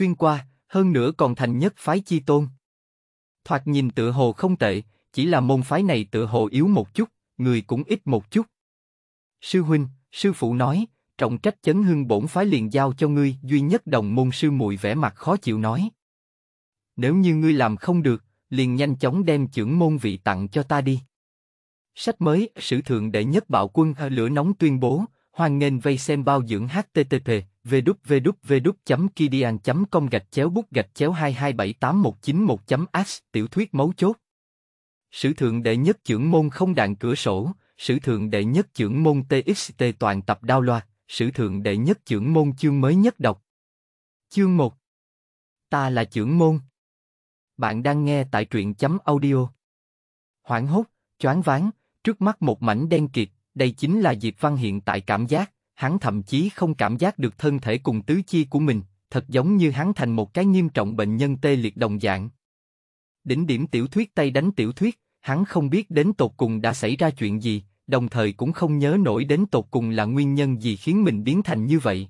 xuyên qua, hơn nữa còn thành nhất phái chi tôn. Thoạt nhìn tự hồ không tệ, chỉ là môn phái này tự hồ yếu một chút, người cũng ít một chút. Sư huynh, sư phụ nói, trọng trách chấn hưng bổn phái liền giao cho ngươi, duy nhất đồng môn sư muội vẻ mặt khó chịu nói. Nếu như ngươi làm không được, liền nhanh chóng đem trưởng môn vị tặng cho ta đi. Sách mới, sử thượng đệ nhất bạo quân lửa nóng tuyên bố, hoan nghênh vây xem bao dưỡng HTTP www.kidian.com gạch chéo bút gạch chéo 2278191.as Tiểu thuyết mấu chốt Sử thượng đệ nhất trưởng môn không đạn cửa sổ, sử thượng đệ nhất trưởng môn TXT toàn tập đao loa, sử thượng đệ nhất trưởng môn chương mới nhất đọc. Chương 1 Ta là trưởng môn. Bạn đang nghe tại truyện chấm audio. Hoảng hốt, choáng váng, trước mắt một mảnh đen kịt, đây chính là Diệp Văn hiện tại cảm giác hắn thậm chí không cảm giác được thân thể cùng tứ chi của mình, thật giống như hắn thành một cái nghiêm trọng bệnh nhân tê liệt đồng dạng. Đỉnh điểm tiểu thuyết tay đánh tiểu thuyết, hắn không biết đến tột cùng đã xảy ra chuyện gì, đồng thời cũng không nhớ nổi đến tột cùng là nguyên nhân gì khiến mình biến thành như vậy.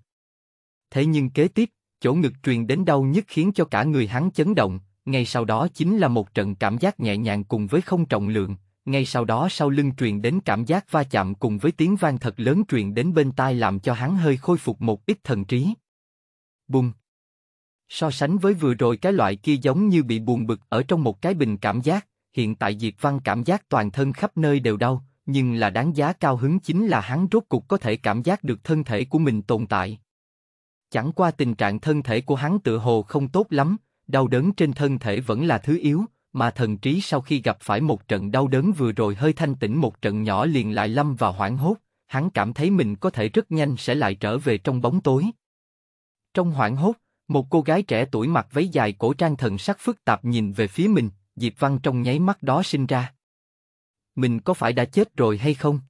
Thế nhưng kế tiếp, chỗ ngực truyền đến đau nhất khiến cho cả người hắn chấn động, ngay sau đó chính là một trận cảm giác nhẹ nhàng cùng với không trọng lượng, ngay sau đó sau lưng truyền đến cảm giác va chạm cùng với tiếng vang thật lớn truyền đến bên tai làm cho hắn hơi khôi phục một ít thần trí. Bùng! So sánh với vừa rồi cái loại kia giống như bị buồn bực ở trong một cái bình cảm giác, hiện tại Diệp Văn cảm giác toàn thân khắp nơi đều đau, nhưng là đáng giá cao hứng chính là hắn rốt cục có thể cảm giác được thân thể của mình tồn tại. Chẳng qua tình trạng thân thể của hắn tự hồ không tốt lắm, đau đớn trên thân thể vẫn là thứ yếu, mà thần trí sau khi gặp phải một trận đau đớn vừa rồi hơi thanh tĩnh một trận nhỏ liền lại lâm vào hoảng hốt, hắn cảm thấy mình có thể rất nhanh sẽ lại trở về trong bóng tối. Trong hoảng hốt, một cô gái trẻ tuổi mặc váy dài cổ trang thần sắc phức tạp nhìn về phía mình, Diệp Văn trong nháy mắt đó sinh ra. Mình có phải đã chết rồi hay không?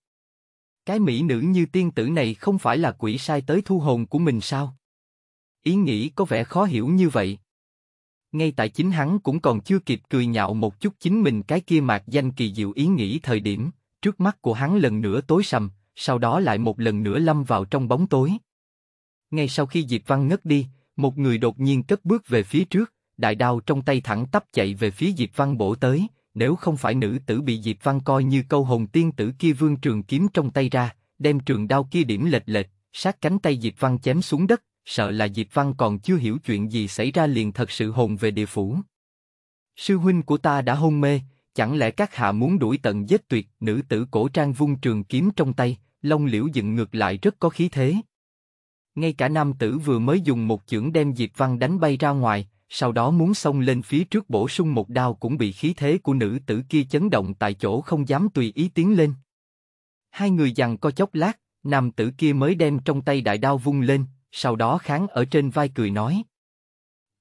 Cái mỹ nữ như tiên tử này không phải là quỷ sai tới thu hồn của mình sao? Ý nghĩ có vẻ khó hiểu như vậy ngay tại chính hắn cũng còn chưa kịp cười nhạo một chút chính mình cái kia mạc danh kỳ diệu ý nghĩ thời điểm, trước mắt của hắn lần nữa tối sầm, sau đó lại một lần nữa lâm vào trong bóng tối. Ngay sau khi Diệp Văn ngất đi, một người đột nhiên cất bước về phía trước, đại đao trong tay thẳng tắp chạy về phía Diệp Văn bổ tới, nếu không phải nữ tử bị Diệp Văn coi như câu hồn tiên tử kia vương trường kiếm trong tay ra, đem trường đao kia điểm lệch lệch, sát cánh tay Diệp Văn chém xuống đất, sợ là Diệp Văn còn chưa hiểu chuyện gì xảy ra liền thật sự hồn về địa phủ. Sư huynh của ta đã hôn mê, chẳng lẽ các hạ muốn đuổi tận giết tuyệt, nữ tử cổ trang vung trường kiếm trong tay, lông liễu dựng ngược lại rất có khí thế. Ngay cả nam tử vừa mới dùng một chưởng đem Diệp Văn đánh bay ra ngoài, sau đó muốn xông lên phía trước bổ sung một đao cũng bị khí thế của nữ tử kia chấn động tại chỗ không dám tùy ý tiến lên. Hai người giằng co chốc lát, nam tử kia mới đem trong tay đại đao vung lên, sau đó kháng ở trên vai cười nói.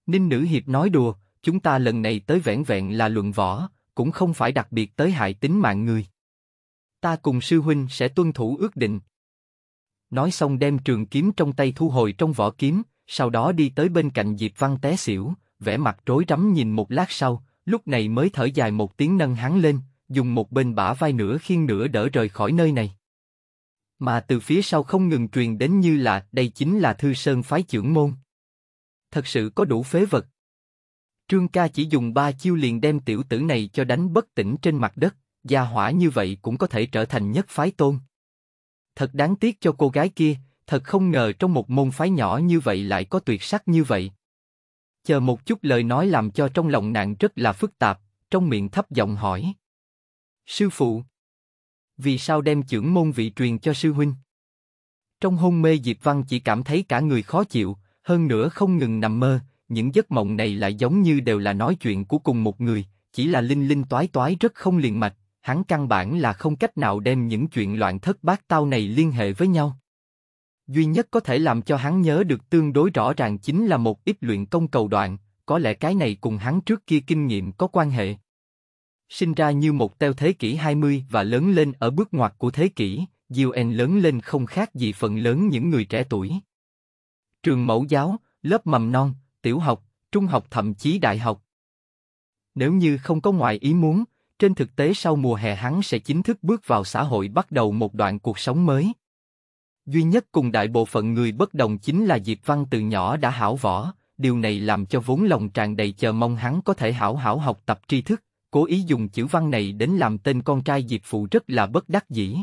Ninh nữ hiệp nói đùa, chúng ta lần này tới vẻn vẹn là luận võ, cũng không phải đặc biệt tới hại tính mạng người. Ta cùng sư huynh sẽ tuân thủ ước định. Nói xong đem trường kiếm trong tay thu hồi trong vỏ kiếm, sau đó đi tới bên cạnh Diệp Văn té xỉu, vẻ mặt rối rắm nhìn một lát sau, lúc này mới thở dài một tiếng nâng hắn lên, dùng một bên bả vai nửa khiên nửa đỡ rời khỏi nơi này mà từ phía sau không ngừng truyền đến như là đây chính là thư sơn phái trưởng môn. Thật sự có đủ phế vật. Trương ca chỉ dùng ba chiêu liền đem tiểu tử này cho đánh bất tỉnh trên mặt đất, gia hỏa như vậy cũng có thể trở thành nhất phái tôn. Thật đáng tiếc cho cô gái kia, thật không ngờ trong một môn phái nhỏ như vậy lại có tuyệt sắc như vậy. Chờ một chút lời nói làm cho trong lòng nạn rất là phức tạp, trong miệng thấp giọng hỏi. Sư phụ, vì sao đem trưởng môn vị truyền cho sư huynh? Trong hôn mê Diệp Văn chỉ cảm thấy cả người khó chịu, hơn nữa không ngừng nằm mơ, những giấc mộng này lại giống như đều là nói chuyện của cùng một người, chỉ là linh linh toái toái rất không liền mạch, hắn căn bản là không cách nào đem những chuyện loạn thất bát tao này liên hệ với nhau. Duy nhất có thể làm cho hắn nhớ được tương đối rõ ràng chính là một ít luyện công cầu đoạn, có lẽ cái này cùng hắn trước kia kinh nghiệm có quan hệ. Sinh ra như một teo thế kỷ 20 và lớn lên ở bước ngoặt của thế kỷ, Diuen lớn lên không khác gì phần lớn những người trẻ tuổi. Trường mẫu giáo, lớp mầm non, tiểu học, trung học thậm chí đại học. Nếu như không có ngoại ý muốn, trên thực tế sau mùa hè hắn sẽ chính thức bước vào xã hội bắt đầu một đoạn cuộc sống mới. Duy nhất cùng đại bộ phận người bất đồng chính là Diệp Văn từ nhỏ đã hảo võ, điều này làm cho vốn lòng tràn đầy chờ mong hắn có thể hảo hảo học tập tri thức, cố ý dùng chữ văn này đến làm tên con trai Diệp Phụ rất là bất đắc dĩ.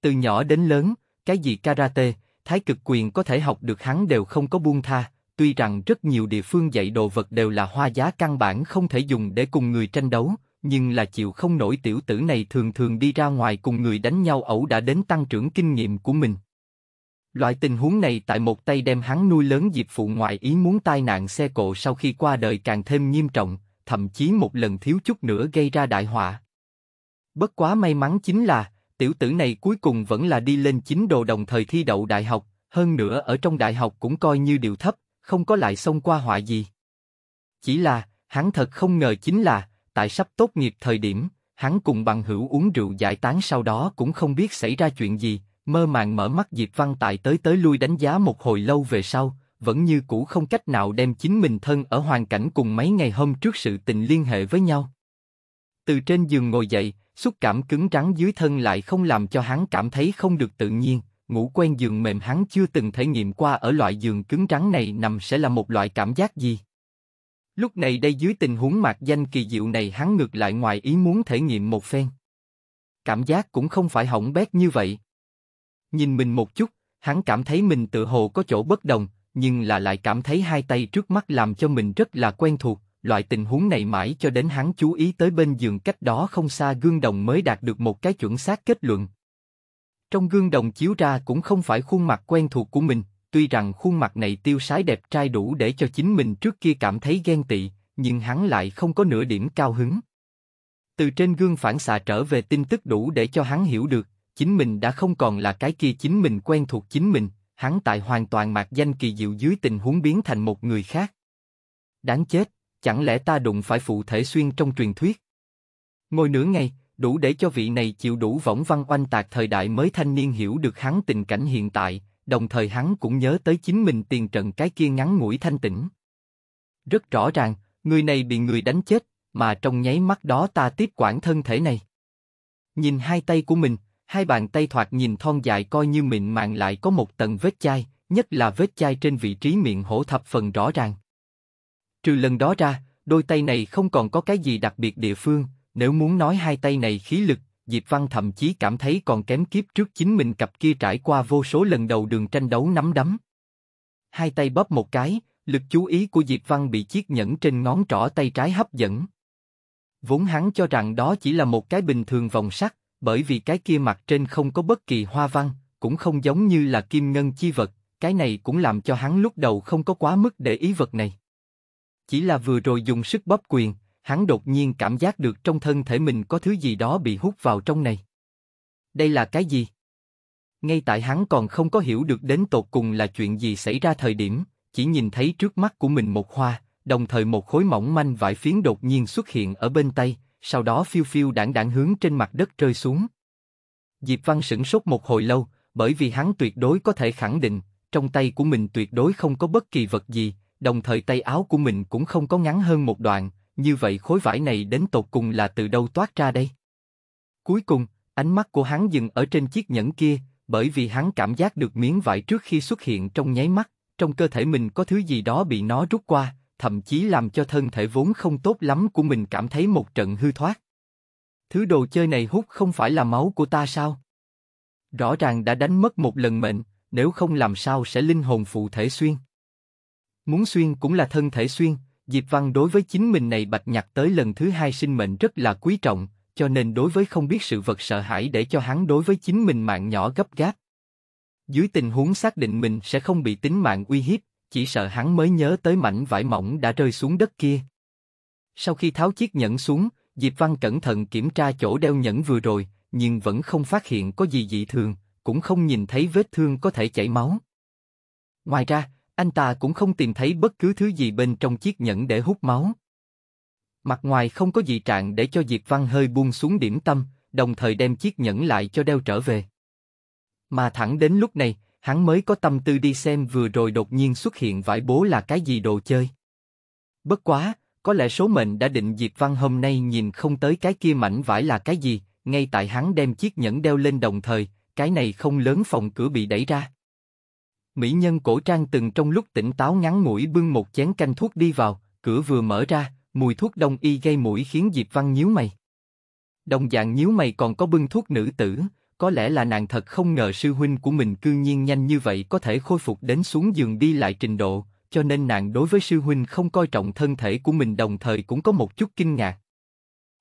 Từ nhỏ đến lớn, cái gì karate, thái cực quyền có thể học được hắn đều không có buông tha, tuy rằng rất nhiều địa phương dạy đồ vật đều là hoa giá căn bản không thể dùng để cùng người tranh đấu, nhưng là chịu không nổi tiểu tử này thường thường đi ra ngoài cùng người đánh nhau ẩu đã đến tăng trưởng kinh nghiệm của mình. Loại tình huống này tại một tay đem hắn nuôi lớn diệp phụ ngoại ý muốn tai nạn xe cộ sau khi qua đời càng thêm nghiêm trọng, thậm chí một lần thiếu chút nữa gây ra đại họa. Bất quá may mắn chính là, tiểu tử này cuối cùng vẫn là đi lên chính đồ đồng thời thi đậu đại học, hơn nữa ở trong đại học cũng coi như điều thấp, không có lại xông qua họa gì. Chỉ là, hắn thật không ngờ chính là, tại sắp tốt nghiệp thời điểm, hắn cùng bằng hữu uống rượu giải tán sau đó cũng không biết xảy ra chuyện gì, mơ màng mở mắt Diệp Văn Tại tới tới lui đánh giá một hồi lâu về sau, vẫn như cũ không cách nào đem chính mình thân ở hoàn cảnh cùng mấy ngày hôm trước sự tình liên hệ với nhau. Từ trên giường ngồi dậy, xúc cảm cứng rắn dưới thân lại không làm cho hắn cảm thấy không được tự nhiên, ngủ quen giường mềm hắn chưa từng thể nghiệm qua ở loại giường cứng rắn này nằm sẽ là một loại cảm giác gì. Lúc này đây dưới tình huống mạc danh kỳ diệu này hắn ngược lại ngoài ý muốn thể nghiệm một phen. Cảm giác cũng không phải hỏng bét như vậy. Nhìn mình một chút, hắn cảm thấy mình tự hồ có chỗ bất đồng, nhưng là lại cảm thấy hai tay trước mắt làm cho mình rất là quen thuộc, loại tình huống này mãi cho đến hắn chú ý tới bên giường cách đó không xa gương đồng mới đạt được một cái chuẩn xác kết luận. Trong gương đồng chiếu ra cũng không phải khuôn mặt quen thuộc của mình, tuy rằng khuôn mặt này tiêu sái đẹp trai đủ để cho chính mình trước kia cảm thấy ghen tị, nhưng hắn lại không có nửa điểm cao hứng. Từ trên gương phản xạ trở về tin tức đủ để cho hắn hiểu được, chính mình đã không còn là cái kia chính mình quen thuộc chính mình, hắn tại hoàn toàn mạc danh kỳ diệu dưới tình huống biến thành một người khác. Đáng chết, chẳng lẽ ta đụng phải phụ thể xuyên trong truyền thuyết? Ngồi nửa ngày, đủ để cho vị này chịu đủ võng văn oanh tạc thời đại mới thanh niên hiểu được hắn tình cảnh hiện tại, đồng thời hắn cũng nhớ tới chính mình tiền trận cái kia ngắn ngủi thanh tĩnh. Rất rõ ràng, người này bị người đánh chết, mà trong nháy mắt đó ta tiếp quản thân thể này. Nhìn hai tay của mình, Hai bàn tay thoạt nhìn thon dài coi như mịn màng lại có một tầng vết chai, nhất là vết chai trên vị trí miệng hổ thập phần rõ ràng. Trừ lần đó ra, đôi tay này không còn có cái gì đặc biệt địa phương, nếu muốn nói hai tay này khí lực, Diệp Văn thậm chí cảm thấy còn kém kiếp trước chính mình cặp kia trải qua vô số lần đầu đường tranh đấu nắm đấm. Hai tay bóp một cái, lực chú ý của Diệp Văn bị chiếc nhẫn trên ngón trỏ tay trái hấp dẫn. Vốn hắn cho rằng đó chỉ là một cái bình thường vòng sắt, bởi vì cái kia mặt trên không có bất kỳ hoa văn, cũng không giống như là kim ngân chi vật, cái này cũng làm cho hắn lúc đầu không có quá mức để ý vật này. Chỉ là vừa rồi dùng sức bóp quyền, hắn đột nhiên cảm giác được trong thân thể mình có thứ gì đó bị hút vào trong này. Đây là cái gì? Ngay tại hắn còn không có hiểu được đến tột cùng là chuyện gì xảy ra thời điểm, chỉ nhìn thấy trước mắt của mình một hoa, đồng thời một khối mỏng manh vải phiến đột nhiên xuất hiện ở bên tay, sau đó phiêu phiêu đảng đảng hướng trên mặt đất rơi xuống. Diệp Văn sửng sốt một hồi lâu, bởi vì hắn tuyệt đối có thể khẳng định, trong tay của mình tuyệt đối không có bất kỳ vật gì, đồng thời tay áo của mình cũng không có ngắn hơn một đoạn, như vậy khối vải này đến tột cùng là từ đâu toát ra đây? Cuối cùng, ánh mắt của hắn dừng ở trên chiếc nhẫn kia, bởi vì hắn cảm giác được miếng vải trước khi xuất hiện trong nháy mắt, trong cơ thể mình có thứ gì đó bị nó rút qua, thậm chí làm cho thân thể vốn không tốt lắm của mình cảm thấy một trận hư thoát. Thứ đồ chơi này hút không phải là máu của ta sao? Rõ ràng đã đánh mất một lần mệnh, nếu không làm sao sẽ linh hồn phụ thể xuyên. Muốn xuyên cũng là thân thể xuyên, Diệp Văn đối với chính mình này bạch nhặt tới lần thứ hai sinh mệnh rất là quý trọng, cho nên đối với không biết sự vật sợ hãi để cho hắn đối với chính mình mạng nhỏ gấp gáp. Dưới tình huống xác định mình sẽ không bị tính mạng uy hiếp, chỉ sợ hắn mới nhớ tới mảnh vải mỏng đã rơi xuống đất kia. Sau khi tháo chiếc nhẫn xuống, Diệp Văn cẩn thận kiểm tra chỗ đeo nhẫn vừa rồi, nhưng vẫn không phát hiện có gì dị thường, cũng không nhìn thấy vết thương có thể chảy máu. Ngoài ra, anh ta cũng không tìm thấy bất cứ thứ gì bên trong chiếc nhẫn để hút máu. Mặt ngoài không có dị trạng để cho Diệp Văn hơi buông xuống điểm tâm, đồng thời đem chiếc nhẫn lại cho đeo trở về. Mà thẳng đến lúc này, hắn mới có tâm tư đi xem vừa rồi đột nhiên xuất hiện vải bố là cái gì đồ chơi. Bất quá, có lẽ số mệnh đã định Diệp Văn hôm nay nhìn không tới cái kia mảnh vải là cái gì, ngay tại hắn đem chiếc nhẫn đeo lên đồng thời, cái này không lớn phòng cửa bị đẩy ra. Mỹ nhân cổ trang từng trong lúc tỉnh táo ngắn mũi bưng một chén canh thuốc đi vào, cửa vừa mở ra, mùi thuốc đông y gây mũi khiến Diệp Văn nhíu mày. Đồng dạng nhíu mày còn có bưng thuốc nữ tử, có lẽ là nàng thật không ngờ sư huynh của mình cư nhiên nhanh như vậy có thể khôi phục đến xuống giường đi lại trình độ, cho nên nàng đối với sư huynh không coi trọng thân thể của mình đồng thời cũng có một chút kinh ngạc.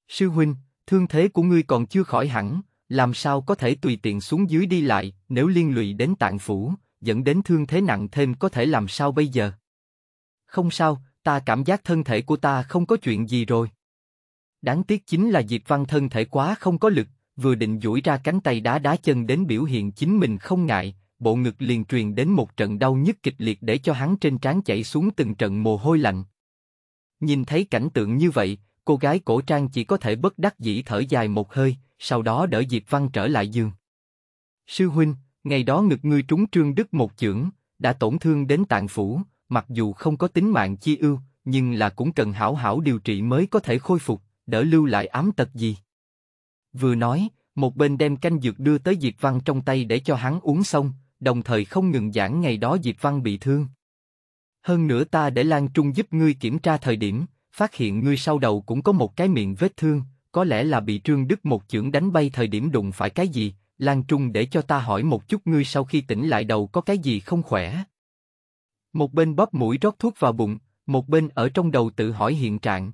Sư huynh, thương thế của ngươi còn chưa khỏi hẳn, làm sao có thể tùy tiện xuống dưới đi lại, nếu liên lụy đến tạng phủ, dẫn đến thương thế nặng thêm có thể làm sao bây giờ? Không sao, ta cảm giác thân thể của ta không có chuyện gì rồi. Đáng tiếc chính là Diệp Văn thân thể quá không có lực, vừa định duỗi ra cánh tay đá đá chân đến biểu hiện chính mình không ngại, bộ ngực liền truyền đến một trận đau nhức kịch liệt để cho hắn trên trán chảy xuống từng trận mồ hôi lạnh. Nhìn thấy cảnh tượng như vậy, cô gái cổ trang chỉ có thể bất đắc dĩ thở dài một hơi, sau đó đỡ Diệp Văn trở lại giường. Sư huynh, ngày đó ngực ngươi trúng trương đức một chưởng, đã tổn thương đến tạng phủ, mặc dù không có tính mạng chi ưu, nhưng là cũng cần hảo hảo điều trị mới có thể khôi phục, đỡ lưu lại ám tật gì. Vừa nói, một bên đem canh dược đưa tới Diệp Văn trong tay để cho hắn uống xong, đồng thời không ngừng giảng ngày đó Diệp Văn bị thương. Hơn nữa ta để Lan Trung giúp ngươi kiểm tra thời điểm, phát hiện ngươi sau đầu cũng có một cái miệng vết thương, có lẽ là bị Trương Đức một chưởng đánh bay thời điểm đụng phải cái gì, Lan Trung để cho ta hỏi một chút ngươi sau khi tỉnh lại đầu có cái gì không khỏe. Một bên bóp mũi rót thuốc vào bụng, một bên ở trong đầu tự hỏi hiện trạng.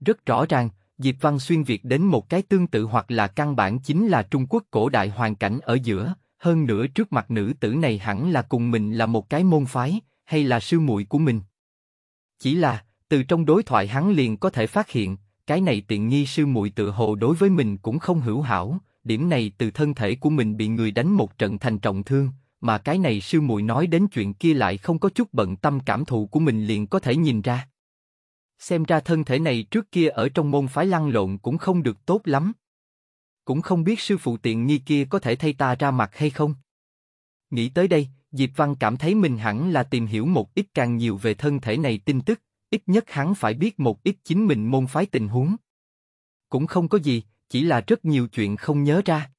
Rất rõ ràng, Diệp Văn xuyên Việt đến một cái tương tự hoặc là căn bản chính là Trung Quốc cổ đại hoàn cảnh ở giữa, hơn nữa trước mặt nữ tử này hẳn là cùng mình là một cái môn phái, hay là sư muội của mình. Chỉ là, từ trong đối thoại hắn liền có thể phát hiện, cái này tiện nghi sư muội tự hồ đối với mình cũng không hữu hảo, điểm này từ thân thể của mình bị người đánh một trận thành trọng thương, mà cái này sư muội nói đến chuyện kia lại không có chút bận tâm cảm thụ của mình liền có thể nhìn ra xem ra thân thể này trước kia ở trong môn phái lăn lộn cũng không được tốt lắm. Cũng không biết sư phụ tiện nghi kia có thể thay ta ra mặt hay không. Nghĩ tới đây, Diệp Văn cảm thấy mình hẳn là tìm hiểu một ít càng nhiều về thân thể này tin tức, ít nhất hắn phải biết một ít chính mình môn phái tình huống. Cũng không có gì, chỉ là rất nhiều chuyện không nhớ ra.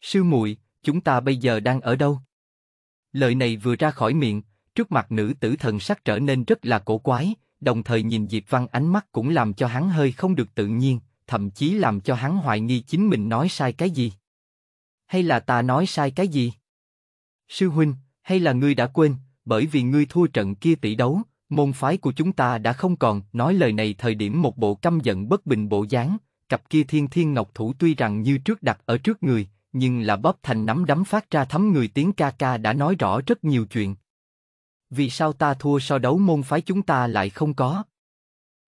Sư muội, chúng ta bây giờ đang ở đâu? Lời này vừa ra khỏi miệng, trước mặt nữ tử thần sắc trở nên rất là cổ quái, đồng thời nhìn Diệp Văn ánh mắt cũng làm cho hắn hơi không được tự nhiên, thậm chí làm cho hắn hoài nghi chính mình nói sai cái gì. Hay là ta nói sai cái gì? Sư huynh, hay là ngươi đã quên, bởi vì ngươi thua trận kia tỷ đấu, môn phái của chúng ta đã không còn, nói lời này thời điểm một bộ căm giận bất bình bộ dáng, cặp kia thiên thiên ngọc thủ tuy rằng như trước đặt ở trước người, nhưng là bóp thành nắm đấm phát ra thấm người tiếng ca ca đã nói rõ rất nhiều chuyện. Vì sao ta thua so đấu môn phái chúng ta lại không có?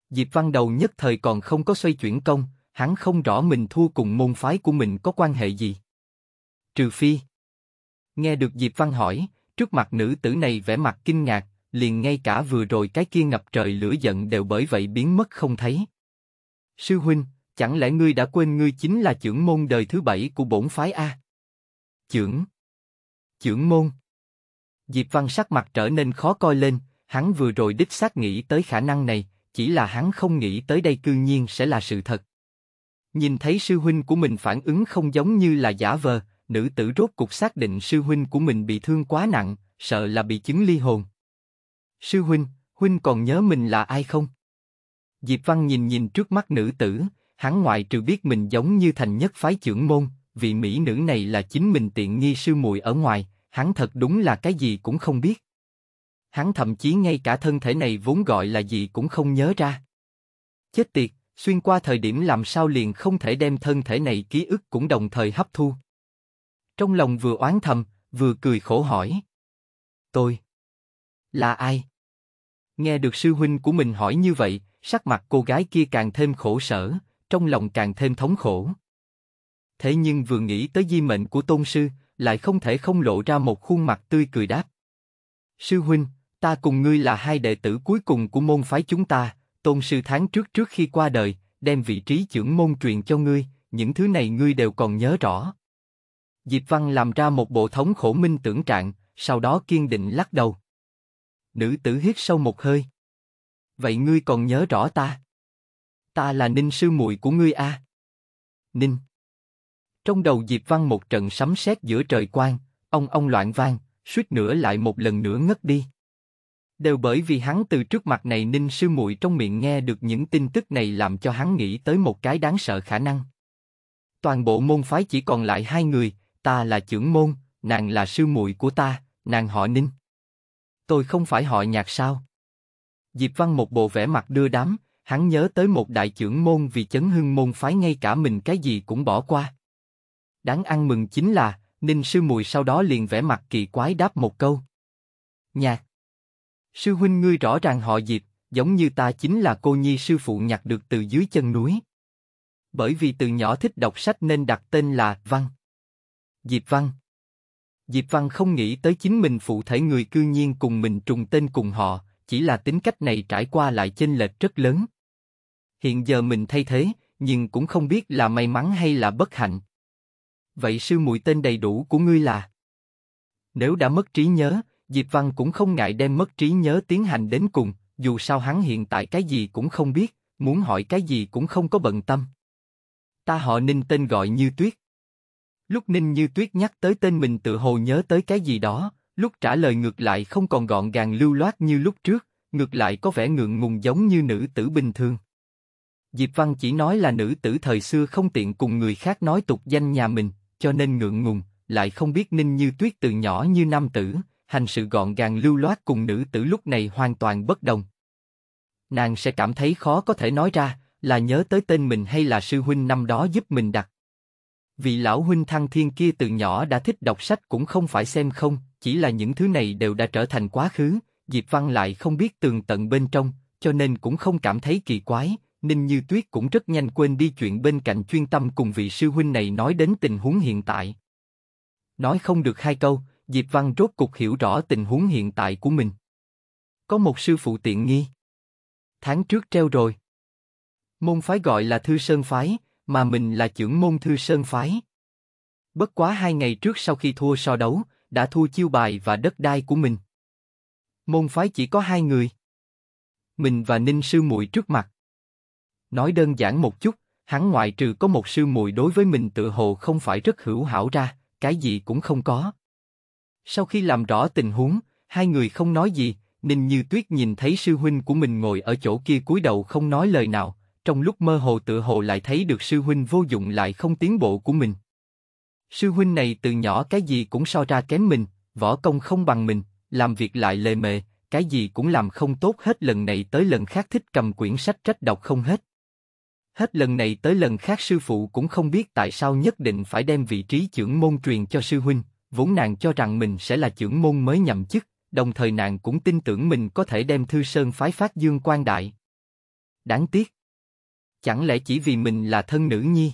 Diệp Văn đầu nhất thời còn không có xoay chuyển công, hắn không rõ mình thua cùng môn phái của mình có quan hệ gì. Trừ phi. Nghe được Diệp Văn hỏi, trước mặt nữ tử này vẻ mặt kinh ngạc, liền ngay cả vừa rồi cái kia ngập trời lửa giận đều bởi vậy biến mất không thấy. Sư huynh, chẳng lẽ ngươi đã quên ngươi chính là trưởng môn đời thứ bảy của bổn phái a? Trưởng. Trưởng môn. Diệp Văn sắc mặt trở nên khó coi lên, hắn vừa rồi đích xác nghĩ tới khả năng này, chỉ là hắn không nghĩ tới đây cư nhiên sẽ là sự thật. Nhìn thấy sư huynh của mình phản ứng không giống như là giả vờ, nữ tử rốt cục xác định sư huynh của mình bị thương quá nặng, sợ là bị chứng ly hồn. Sư huynh, huynh còn nhớ mình là ai không? Diệp Văn nhìn nhìn trước mắt nữ tử, hắn ngoại trừ biết mình giống như thành nhất phái trưởng môn, vị mỹ nữ này là chính mình tiện nghi sư muội ở ngoài, Hắn thật đúng là cái gì cũng không biết. Hắn thậm chí ngay cả thân thể này vốn gọi là gì cũng không nhớ ra. Chết tiệt, xuyên qua thời điểm làm sao liền không thể đem thân thể này ký ức cũng đồng thời hấp thu. Trong lòng vừa oán thầm, vừa cười khổ hỏi. Tôi. Là ai? Nghe được sư huynh của mình hỏi như vậy, sắc mặt cô gái kia càng thêm khổ sở, trong lòng càng thêm thống khổ. Thế nhưng vừa nghĩ tới di mệnh của tôn sư, lại không thể không lộ ra một khuôn mặt tươi cười đáp. Sư huynh, ta cùng ngươi là hai đệ tử cuối cùng của môn phái chúng ta, tôn sư tháng trước trước khi qua đời, đem vị trí trưởng môn truyền cho ngươi, những thứ này ngươi đều còn nhớ rõ. Diệp Văn làm ra một bộ thống khổ minh tưởng trạng, sau đó kiên định lắc đầu. Nữ tử hít sâu một hơi. Vậy ngươi còn nhớ rõ ta? Ta là ninh sư muội của ngươi a. À? Ninh. Trong đầu Diệp Văn một trận sấm sét giữa trời quang, ông ông loạn vang, suýt nữa lại một lần nữa ngất đi. Đều bởi vì hắn từ trước mặt này Ninh sư muội trong miệng nghe được những tin tức này làm cho hắn nghĩ tới một cái đáng sợ khả năng. Toàn bộ môn phái chỉ còn lại hai người, ta là trưởng môn, nàng là sư muội của ta, nàng họ Ninh. Tôi không phải họ nhạc sao? Diệp Văn một bộ vẻ mặt đưa đám, hắn nhớ tới một đại trưởng môn vì chấn hưng môn phái ngay cả mình cái gì cũng bỏ qua. Đáng ăn mừng chính là, Ninh Sư Mùi sau đó liền vẽ mặt kỳ quái đáp một câu. Nhạc. Sư huynh ngươi rõ ràng họ Diệp, giống như ta chính là cô nhi sư phụ nhặt được từ dưới chân núi. Bởi vì từ nhỏ thích đọc sách nên đặt tên là Văn. Diệp Văn. Diệp Văn không nghĩ tới chính mình phụ thể người cư nhiên cùng mình trùng tên cùng họ, chỉ là tính cách này trải qua lại chênh lệch rất lớn. Hiện giờ mình thay thế, nhưng cũng không biết là may mắn hay là bất hạnh vậy sư muội tên đầy đủ của ngươi là? Nếu đã mất trí nhớ, Diệp Văn cũng không ngại đem mất trí nhớ tiến hành đến cùng, dù sao hắn hiện tại cái gì cũng không biết, muốn hỏi cái gì cũng không có bận tâm. Ta họ Ninh tên gọi Như Tuyết. Lúc Ninh Như Tuyết nhắc tới tên mình tự hồ nhớ tới cái gì đó, lúc trả lời ngược lại không còn gọn gàng lưu loát như lúc trước, ngược lại có vẻ ngượng ngùng giống như nữ tử bình thường. Diệp Văn chỉ nói là nữ tử thời xưa không tiện cùng người khác nói tục danh nhà mình, cho nên ngượng ngùng, lại không biết Ninh Như Tuyết từ nhỏ như nam tử, hành sự gọn gàng lưu loát cùng nữ tử lúc này hoàn toàn bất đồng. Nàng sẽ cảm thấy khó có thể nói ra, là nhớ tới tên mình hay là sư huynh năm đó giúp mình đặt. Vị lão huynh thăng thiên kia từ nhỏ đã thích đọc sách cũng không phải xem không, chỉ là những thứ này đều đã trở thành quá khứ, Diệp Văn lại không biết tường tận bên trong, cho nên cũng không cảm thấy kỳ quái, Ninh Như Tuyết cũng rất nhanh quên đi chuyện bên cạnh chuyên tâm cùng vị sư huynh này nói đến tình huống hiện tại. Nói không được hai câu, Diệp Văn rốt cục hiểu rõ tình huống hiện tại của mình. Có một sư phụ tiện nghi. Tháng trước treo rồi. Môn phái gọi là Thư Sơn Phái, mà mình là trưởng môn Thư Sơn Phái. Bất quá hai ngày trước sau khi thua so đấu, đã thua chiêu bài và đất đai của mình. Môn phái chỉ có hai người. Mình và Ninh Sư muội trước mặt. Nói đơn giản một chút, hắn ngoại trừ có một sư muội đối với mình tự hồ không phải rất hữu hảo ra, cái gì cũng không có. Sau khi làm rõ tình huống, hai người không nói gì, Ninh Như Tuyết nhìn thấy sư huynh của mình ngồi ở chỗ kia cúi đầu không nói lời nào, trong lúc mơ hồ tự hồ lại thấy được sư huynh vô dụng lại không tiến bộ của mình. Sư huynh này từ nhỏ cái gì cũng so ra kém mình, võ công không bằng mình, làm việc lại lề mề, cái gì cũng làm không tốt hết lần này tới lần khác thích cầm quyển sách trách đọc không hết. Hết lần này tới lần khác sư phụ cũng không biết tại sao nhất định phải đem vị trí trưởng môn truyền cho sư huynh, vốn nàng cho rằng mình sẽ là trưởng môn mới nhậm chức, đồng thời nàng cũng tin tưởng mình có thể đem thư sơn phái phát dương quan đại. Đáng tiếc. Chẳng lẽ chỉ vì mình là thân nữ nhi?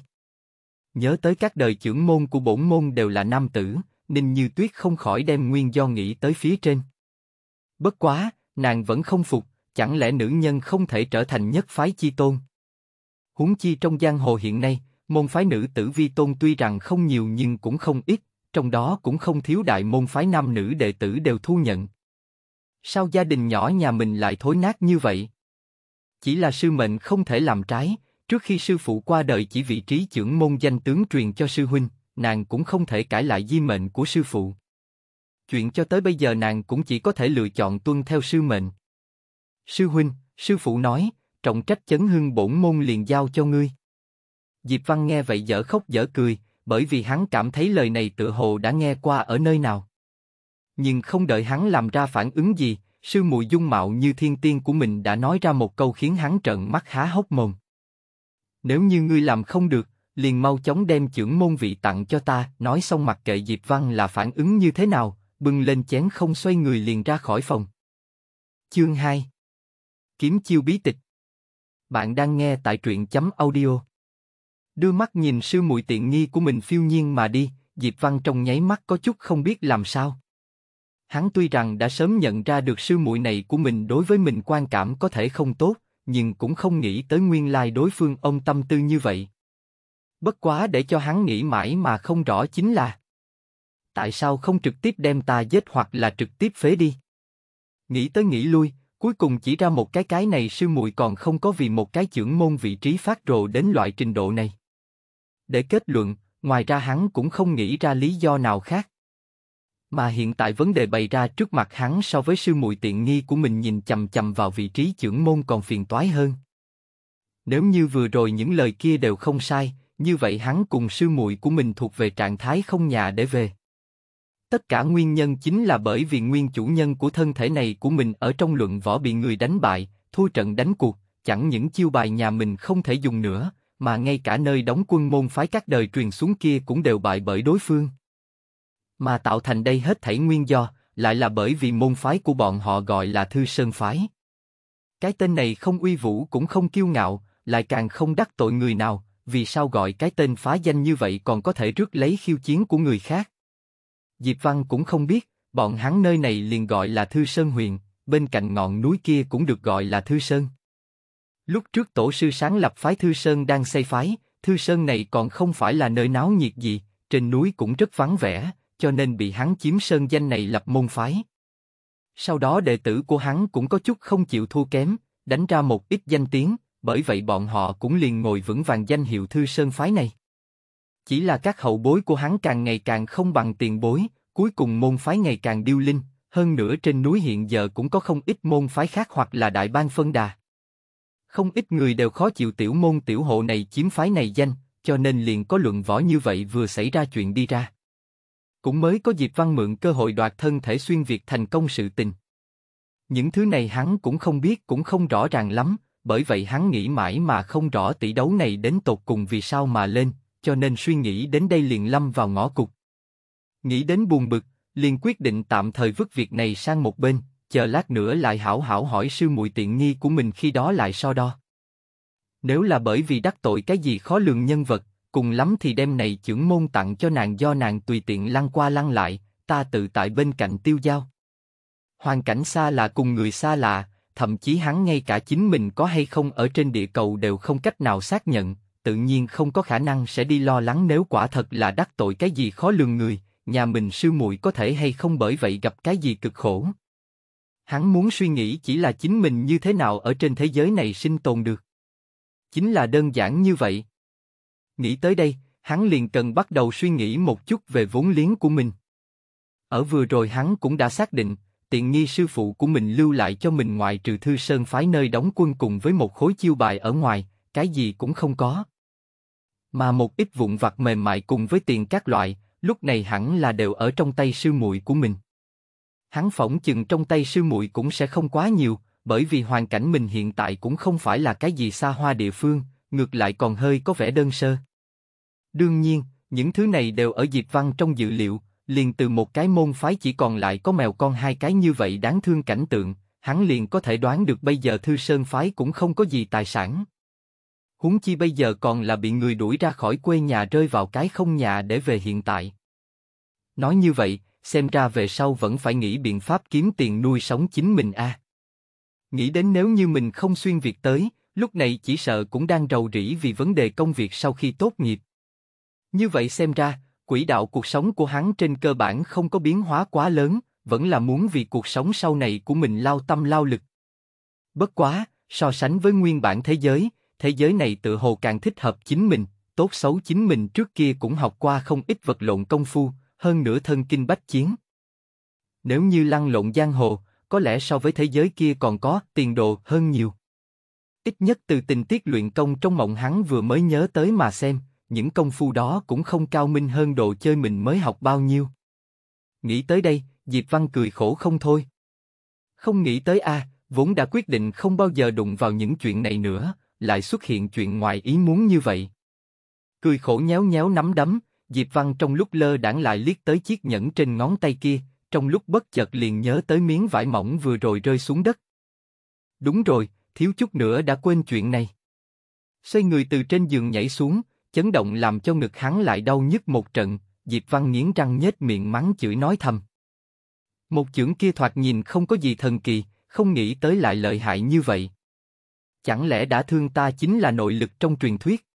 Nhớ tới các đời trưởng môn của bổn môn đều là nam tử, Ninh Như Tuyết không khỏi đem nguyên do nghĩ tới phía trên. Bất quá, nàng vẫn không phục, chẳng lẽ nữ nhân không thể trở thành nhất phái chi tôn? huống chi trong giang hồ hiện nay, môn phái nữ tử vi tôn tuy rằng không nhiều nhưng cũng không ít, trong đó cũng không thiếu đại môn phái nam nữ đệ tử đều thu nhận. Sao gia đình nhỏ nhà mình lại thối nát như vậy? Chỉ là sư mệnh không thể làm trái, trước khi sư phụ qua đời chỉ vị trí trưởng môn danh tướng truyền cho sư huynh, nàng cũng không thể cải lại di mệnh của sư phụ. Chuyện cho tới bây giờ nàng cũng chỉ có thể lựa chọn tuân theo sư mệnh. Sư huynh, sư phụ nói, trọng trách chấn hưng bổn môn liền giao cho ngươi. Diệp Văn nghe vậy dở khóc dở cười, bởi vì hắn cảm thấy lời này tựa hồ đã nghe qua ở nơi nào. Nhưng không đợi hắn làm ra phản ứng gì, sư muội dung mạo như thiên tiên của mình đã nói ra một câu khiến hắn trợn mắt há hốc mồm. Nếu như ngươi làm không được, liền mau chóng đem trưởng môn vị tặng cho ta. Nói xong mặc kệ Diệp Văn là phản ứng như thế nào, bưng lên chén không xoay người liền ra khỏi phòng. Chương 2 Kiếm chiêu bí tịch bạn đang nghe tại truyện chấm audio. Đưa mắt nhìn sư muội tiện nghi của mình phiêu nhiên mà đi, Diệp Văn trong nháy mắt có chút không biết làm sao. Hắn tuy rằng đã sớm nhận ra được sư muội này của mình đối với mình quan cảm có thể không tốt, nhưng cũng không nghĩ tới nguyên lai đối phương ông tâm tư như vậy. Bất quá để cho hắn nghĩ mãi mà không rõ chính là tại sao không trực tiếp đem ta giết hoặc là trực tiếp phế đi. Nghĩ tới nghĩ lui, Cuối cùng chỉ ra một cái cái này sư muội còn không có vì một cái trưởng môn vị trí phát rồ đến loại trình độ này. Để kết luận, ngoài ra hắn cũng không nghĩ ra lý do nào khác. Mà hiện tại vấn đề bày ra trước mặt hắn so với sư muội tiện nghi của mình nhìn chầm chầm vào vị trí trưởng môn còn phiền toái hơn. Nếu như vừa rồi những lời kia đều không sai, như vậy hắn cùng sư muội của mình thuộc về trạng thái không nhà để về. Tất cả nguyên nhân chính là bởi vì nguyên chủ nhân của thân thể này của mình ở trong luận võ bị người đánh bại, thua trận đánh cuộc, chẳng những chiêu bài nhà mình không thể dùng nữa, mà ngay cả nơi đóng quân môn phái các đời truyền xuống kia cũng đều bại bởi đối phương. Mà tạo thành đây hết thảy nguyên do, lại là bởi vì môn phái của bọn họ gọi là Thư Sơn Phái. Cái tên này không uy vũ cũng không kiêu ngạo, lại càng không đắc tội người nào, vì sao gọi cái tên phá danh như vậy còn có thể rước lấy khiêu chiến của người khác. Diệp Văn cũng không biết, bọn hắn nơi này liền gọi là Thư Sơn Huyền, bên cạnh ngọn núi kia cũng được gọi là Thư Sơn. Lúc trước tổ sư sáng lập phái Thư Sơn đang xây phái, Thư Sơn này còn không phải là nơi náo nhiệt gì, trên núi cũng rất vắng vẻ, cho nên bị hắn chiếm sơn danh này lập môn phái. Sau đó đệ tử của hắn cũng có chút không chịu thua kém, đánh ra một ít danh tiếng, bởi vậy bọn họ cũng liền ngồi vững vàng danh hiệu Thư Sơn phái này. Chỉ là các hậu bối của hắn càng ngày càng không bằng tiền bối, cuối cùng môn phái ngày càng điêu linh, hơn nữa trên núi hiện giờ cũng có không ít môn phái khác hoặc là đại bang phân đà. Không ít người đều khó chịu tiểu môn tiểu hộ này chiếm phái này danh, cho nên liền có luận võ như vậy vừa xảy ra chuyện đi ra. Cũng mới có dịp Văn mượn cơ hội đoạt thân thể xuyên Việt thành công sự tình. Những thứ này hắn cũng không biết cũng không rõ ràng lắm, bởi vậy hắn nghĩ mãi mà không rõ tỷ đấu này đến tột cùng vì sao mà lên, cho nên suy nghĩ đến đây liền lâm vào ngõ cục. Nghĩ đến buồn bực, liền quyết định tạm thời vứt việc này sang một bên, chờ lát nữa lại hảo hảo hỏi sư muội tiện nghi của mình khi đó lại so đo. Nếu là bởi vì đắc tội cái gì khó lường nhân vật, cùng lắm thì đem này trưởng môn tặng cho nàng do nàng tùy tiện lăn qua lăn lại, ta tự tại bên cạnh tiêu giao. Hoàn cảnh xa lạ cùng người xa lạ, thậm chí hắn ngay cả chính mình có hay không ở trên địa cầu đều không cách nào xác nhận, tự nhiên không có khả năng sẽ đi lo lắng nếu quả thật là đắc tội cái gì khó lường người, nhà mình sư muội có thể hay không bởi vậy gặp cái gì cực khổ. Hắn muốn suy nghĩ chỉ là chính mình như thế nào ở trên thế giới này sinh tồn được. Chính là đơn giản như vậy. Nghĩ tới đây, hắn liền cần bắt đầu suy nghĩ một chút về vốn liếng của mình. Ở vừa rồi hắn cũng đã xác định, tiện nghi sư phụ của mình lưu lại cho mình ngoài trừ thư sơn phái nơi đóng quân cùng với một khối chiêu bài ở ngoài, cái gì cũng không có mà một ít vụn vặt mềm mại cùng với tiền các loại, lúc này hẳn là đều ở trong tay sư muội của mình. Hắn phỏng chừng trong tay sư muội cũng sẽ không quá nhiều, bởi vì hoàn cảnh mình hiện tại cũng không phải là cái gì xa hoa địa phương, ngược lại còn hơi có vẻ đơn sơ. Đương nhiên, những thứ này đều ở Diệp Văn trong dự liệu, liền từ một cái môn phái chỉ còn lại có mèo con hai cái như vậy đáng thương cảnh tượng, hắn liền có thể đoán được bây giờ Thư Sơn phái cũng không có gì tài sản huống chi bây giờ còn là bị người đuổi ra khỏi quê nhà rơi vào cái không nhà để về hiện tại. Nói như vậy, xem ra về sau vẫn phải nghĩ biện pháp kiếm tiền nuôi sống chính mình a. À. Nghĩ đến nếu như mình không xuyên việc tới, lúc này chỉ sợ cũng đang rầu rĩ vì vấn đề công việc sau khi tốt nghiệp. Như vậy xem ra, quỹ đạo cuộc sống của hắn trên cơ bản không có biến hóa quá lớn, vẫn là muốn vì cuộc sống sau này của mình lao tâm lao lực. Bất quá, so sánh với nguyên bản thế giới, thế giới này tự hồ càng thích hợp chính mình, tốt xấu chính mình trước kia cũng học qua không ít vật lộn công phu, hơn nữa thân kinh bách chiến. Nếu như lăn lộn giang hồ, có lẽ so với thế giới kia còn có tiền đồ hơn nhiều. Ít nhất từ tình tiết luyện công trong mộng hắn vừa mới nhớ tới mà xem, những công phu đó cũng không cao minh hơn đồ chơi mình mới học bao nhiêu. Nghĩ tới đây, Diệp Văn cười khổ không thôi. Không nghĩ tới a, vốn đã quyết định không bao giờ đụng vào những chuyện này nữa, lại xuất hiện chuyện ngoài ý muốn như vậy. Cười khổ nhéo nhéo nắm đấm, Diệp Văn trong lúc lơ đãng lại liếc tới chiếc nhẫn trên ngón tay kia, trong lúc bất chợt liền nhớ tới miếng vải mỏng vừa rồi rơi xuống đất. Đúng rồi, thiếu chút nữa đã quên chuyện này. Xoay người từ trên giường nhảy xuống, chấn động làm cho ngực hắn lại đau nhức một trận, Diệp Văn nghiến răng nhếch miệng mắng chửi nói thầm. Một chưởng kia thoạt nhìn không có gì thần kỳ, không nghĩ tới lại lợi hại như vậy. Chẳng lẽ đã thương ta chính là nội lực trong truyền thuyết?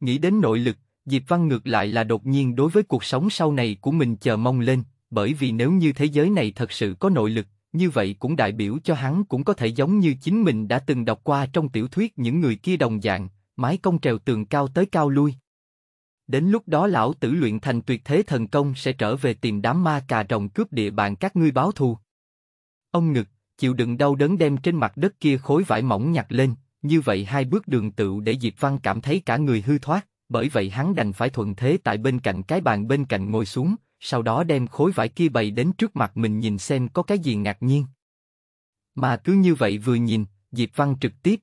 Nghĩ đến nội lực, Diệp Văn ngược lại là đột nhiên đối với cuộc sống sau này của mình chờ mong lên, bởi vì nếu như thế giới này thật sự có nội lực, như vậy cũng đại biểu cho hắn cũng có thể giống như chính mình đã từng đọc qua trong tiểu thuyết những người kia đồng dạng, mái công trèo tường cao tới cao lui. Đến lúc đó lão tử luyện thành tuyệt thế thần công sẽ trở về tìm đám ma cà rồng cướp địa bàn các ngươi báo thù. Ông ngực, chịu đựng đau đớn đem trên mặt đất kia khối vải mỏng nhặt lên, như vậy hai bước đường tựu để Diệp Văn cảm thấy cả người hư thoát, bởi vậy hắn đành phải thuận thế tại bên cạnh cái bàn bên cạnh ngồi xuống, sau đó đem khối vải kia bày đến trước mặt mình nhìn xem có cái gì ngạc nhiên. Mà cứ như vậy vừa nhìn, Diệp Văn trực tiếp.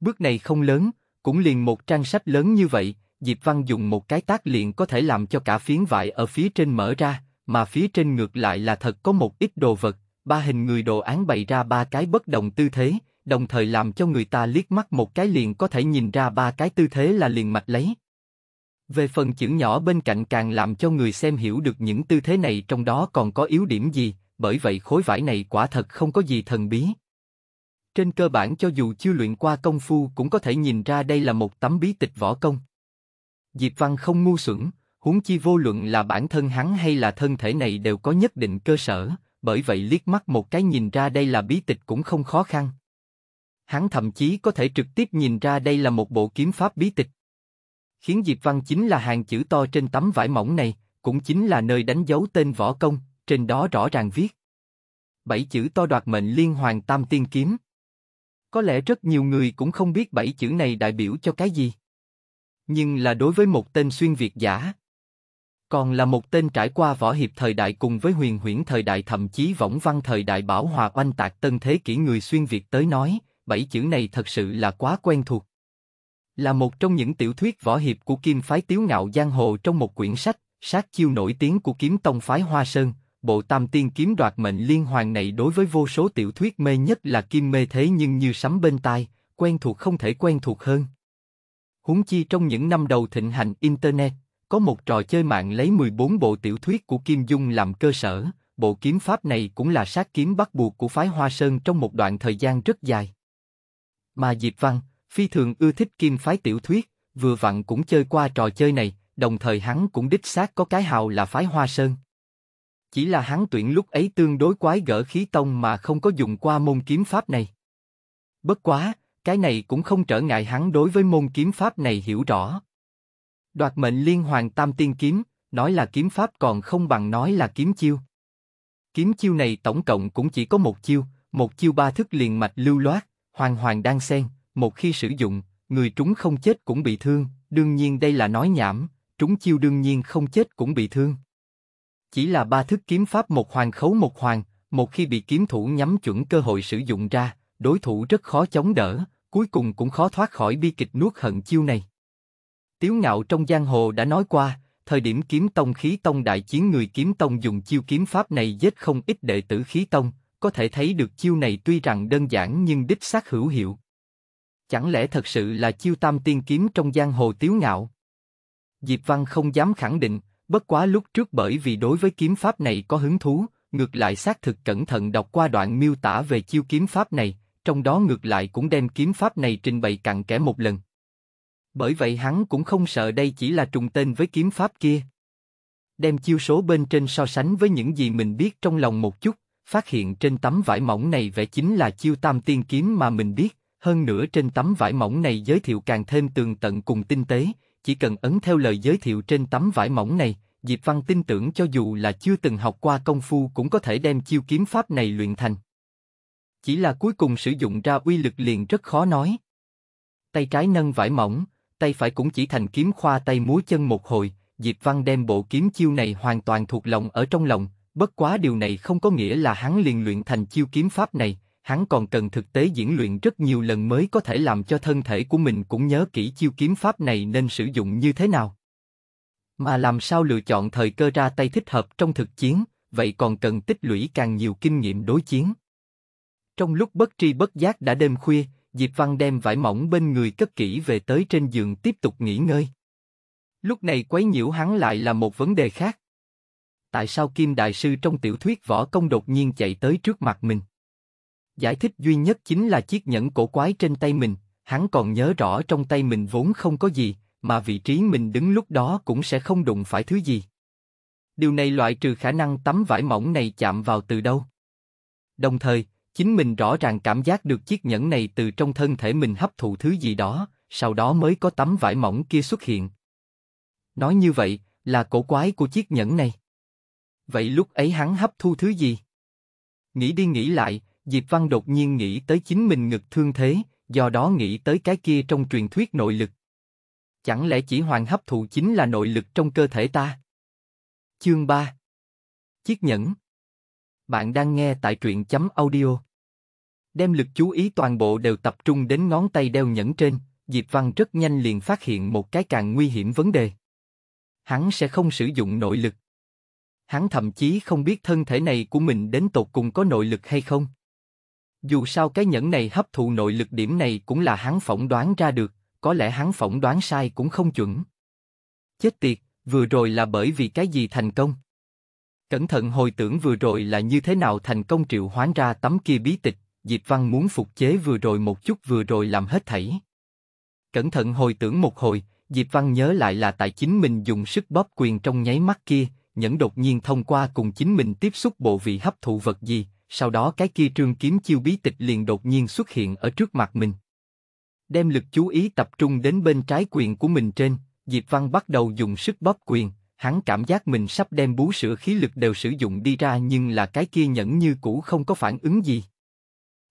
Bước này không lớn, cũng liền một trang sách lớn như vậy, Diệp Văn dùng một cái tác liền có thể làm cho cả phiến vải ở phía trên mở ra, mà phía trên ngược lại là thật có một ít đồ vật, ba hình người đồ án bày ra ba cái bất đồng tư thế, đồng thời làm cho người ta liếc mắt một cái liền có thể nhìn ra ba cái tư thế là liền mạch lấy. Về phần chữ nhỏ bên cạnh càng làm cho người xem hiểu được những tư thế này trong đó còn có yếu điểm gì, bởi vậy khối vải này quả thật không có gì thần bí. Trên cơ bản cho dù chưa luyện qua công phu cũng có thể nhìn ra đây là một tấm bí tịch võ công. Diệp Văn không ngu xuẩn, huống chi vô luận là bản thân hắn hay là thân thể này đều có nhất định cơ sở, bởi vậy liếc mắt một cái nhìn ra đây là bí tịch cũng không khó khăn. Hắn thậm chí có thể trực tiếp nhìn ra đây là một bộ kiếm pháp bí tịch. Khiến Diệp Văn chính là hàng chữ to trên tấm vải mỏng này, cũng chính là nơi đánh dấu tên võ công, trên đó rõ ràng viết. Bảy chữ to đoạt mệnh liên hoàng tam tiên kiếm. Có lẽ rất nhiều người cũng không biết bảy chữ này đại biểu cho cái gì. Nhưng là đối với một tên xuyên Việt giả, còn là một tên trải qua võ hiệp thời đại cùng với huyền huyễn thời đại thậm chí võng văn thời đại bảo hòa oanh tạc tân thế kỷ người xuyên Việt tới nói, bảy chữ này thật sự là quá quen thuộc. Là một trong những tiểu thuyết võ hiệp của kim phái tiếu ngạo giang hồ trong một quyển sách, sát chiêu nổi tiếng của kiếm tông phái Hoa Sơn, bộ tam tiên kiếm đoạt mệnh liên hoàn này đối với vô số tiểu thuyết mê nhất là kim mê thế nhưng như sắm bên tai, quen thuộc không thể quen thuộc hơn. Huống chi trong những năm đầu thịnh hành Internet, có một trò chơi mạng lấy 14 bộ tiểu thuyết của Kim Dung làm cơ sở, bộ kiếm pháp này cũng là sát kiếm bắt buộc của phái Hoa Sơn trong một đoạn thời gian rất dài. Mà Diệp Văn, phi thường ưa thích kim phái tiểu thuyết, vừa vặn cũng chơi qua trò chơi này, đồng thời hắn cũng đích xác có cái hào là phái Hoa Sơn. Chỉ là hắn tuyển lúc ấy tương đối quái gỡ khí tông mà không có dùng qua môn kiếm pháp này. Bất quá, cái này cũng không trở ngại hắn đối với môn kiếm pháp này hiểu rõ. Đoạt mệnh liên hoàng tam tiên kiếm, nói là kiếm pháp còn không bằng nói là kiếm chiêu. Kiếm chiêu này tổng cộng cũng chỉ có một chiêu, một chiêu ba thức liền mạch lưu loát, hoàn hoàn đang xen, một khi sử dụng, người trúng không chết cũng bị thương, đương nhiên đây là nói nhảm, trúng chiêu đương nhiên không chết cũng bị thương. Chỉ là ba thức kiếm pháp một hoàn khấu một hoàn một khi bị kiếm thủ nhắm chuẩn cơ hội sử dụng ra, đối thủ rất khó chống đỡ, cuối cùng cũng khó thoát khỏi bi kịch nuốt hận chiêu này. Tiếu ngạo trong giang hồ đã nói qua, thời điểm kiếm tông khí tông đại chiến người kiếm tông dùng chiêu kiếm pháp này giết không ít đệ tử khí tông, có thể thấy được chiêu này tuy rằng đơn giản nhưng đích xác hữu hiệu. Chẳng lẽ thật sự là chiêu tam tiên kiếm trong giang hồ tiếu ngạo? Diệp Văn không dám khẳng định, bất quá lúc trước bởi vì đối với kiếm pháp này có hứng thú, ngược lại xác thực cẩn thận đọc qua đoạn miêu tả về chiêu kiếm pháp này, trong đó ngược lại cũng đem kiếm pháp này trình bày cặn kẽ một lần bởi vậy hắn cũng không sợ đây chỉ là trùng tên với kiếm pháp kia. Đem chiêu số bên trên so sánh với những gì mình biết trong lòng một chút, phát hiện trên tấm vải mỏng này vẽ chính là chiêu tam tiên kiếm mà mình biết, hơn nữa trên tấm vải mỏng này giới thiệu càng thêm tường tận cùng tinh tế, chỉ cần ấn theo lời giới thiệu trên tấm vải mỏng này, Diệp Văn tin tưởng cho dù là chưa từng học qua công phu cũng có thể đem chiêu kiếm pháp này luyện thành. Chỉ là cuối cùng sử dụng ra uy lực liền rất khó nói. Tay trái nâng vải mỏng, tay phải cũng chỉ thành kiếm khoa tay múa chân một hồi, Diệp Văn đem bộ kiếm chiêu này hoàn toàn thuộc lòng ở trong lòng, bất quá điều này không có nghĩa là hắn liền luyện thành chiêu kiếm pháp này, hắn còn cần thực tế diễn luyện rất nhiều lần mới có thể làm cho thân thể của mình cũng nhớ kỹ chiêu kiếm pháp này nên sử dụng như thế nào. Mà làm sao lựa chọn thời cơ ra tay thích hợp trong thực chiến, vậy còn cần tích lũy càng nhiều kinh nghiệm đối chiến. Trong lúc bất tri bất giác đã đêm khuya, Diệp Văn đem vải mỏng bên người cất kỹ về tới trên giường tiếp tục nghỉ ngơi. Lúc này quấy nhiễu hắn lại là một vấn đề khác. Tại sao Kim Đại Sư trong tiểu thuyết võ công đột nhiên chạy tới trước mặt mình? Giải thích duy nhất chính là chiếc nhẫn cổ quái trên tay mình, hắn còn nhớ rõ trong tay mình vốn không có gì, mà vị trí mình đứng lúc đó cũng sẽ không đụng phải thứ gì. Điều này loại trừ khả năng tấm vải mỏng này chạm vào từ đâu. Đồng thời, chính mình rõ ràng cảm giác được chiếc nhẫn này từ trong thân thể mình hấp thụ thứ gì đó, sau đó mới có tấm vải mỏng kia xuất hiện. Nói như vậy, là cổ quái của chiếc nhẫn này. Vậy lúc ấy hắn hấp thu thứ gì? Nghĩ đi nghĩ lại, Diệp Văn đột nhiên nghĩ tới chính mình ngực thương thế, do đó nghĩ tới cái kia trong truyền thuyết nội lực. Chẳng lẽ chỉ hoàng hấp thụ chính là nội lực trong cơ thể ta? Chương 3 Chiếc nhẫn bạn đang nghe tại truyện chấm audio. Đem lực chú ý toàn bộ đều tập trung đến ngón tay đeo nhẫn trên, Diệp Văn rất nhanh liền phát hiện một cái càng nguy hiểm vấn đề. Hắn sẽ không sử dụng nội lực. Hắn thậm chí không biết thân thể này của mình đến tột cùng có nội lực hay không. Dù sao cái nhẫn này hấp thụ nội lực điểm này cũng là hắn phỏng đoán ra được, có lẽ hắn phỏng đoán sai cũng không chuẩn. Chết tiệt, vừa rồi là bởi vì cái gì thành công? Cẩn thận hồi tưởng vừa rồi là như thế nào thành công triệu hoán ra tấm kia bí tịch, Diệp Văn muốn phục chế vừa rồi một chút vừa rồi làm hết thảy. Cẩn thận hồi tưởng một hồi, Diệp Văn nhớ lại là tại chính mình dùng sức bóp quyền trong nháy mắt kia, nhẫn đột nhiên thông qua cùng chính mình tiếp xúc bộ vị hấp thụ vật gì, sau đó cái kia trương kiếm chiêu bí tịch liền đột nhiên xuất hiện ở trước mặt mình. Đem lực chú ý tập trung đến bên trái quyền của mình trên, Diệp Văn bắt đầu dùng sức bóp quyền, hắn cảm giác mình sắp đem bú sữa khí lực đều sử dụng đi ra nhưng là cái kia nhẫn như cũ không có phản ứng gì.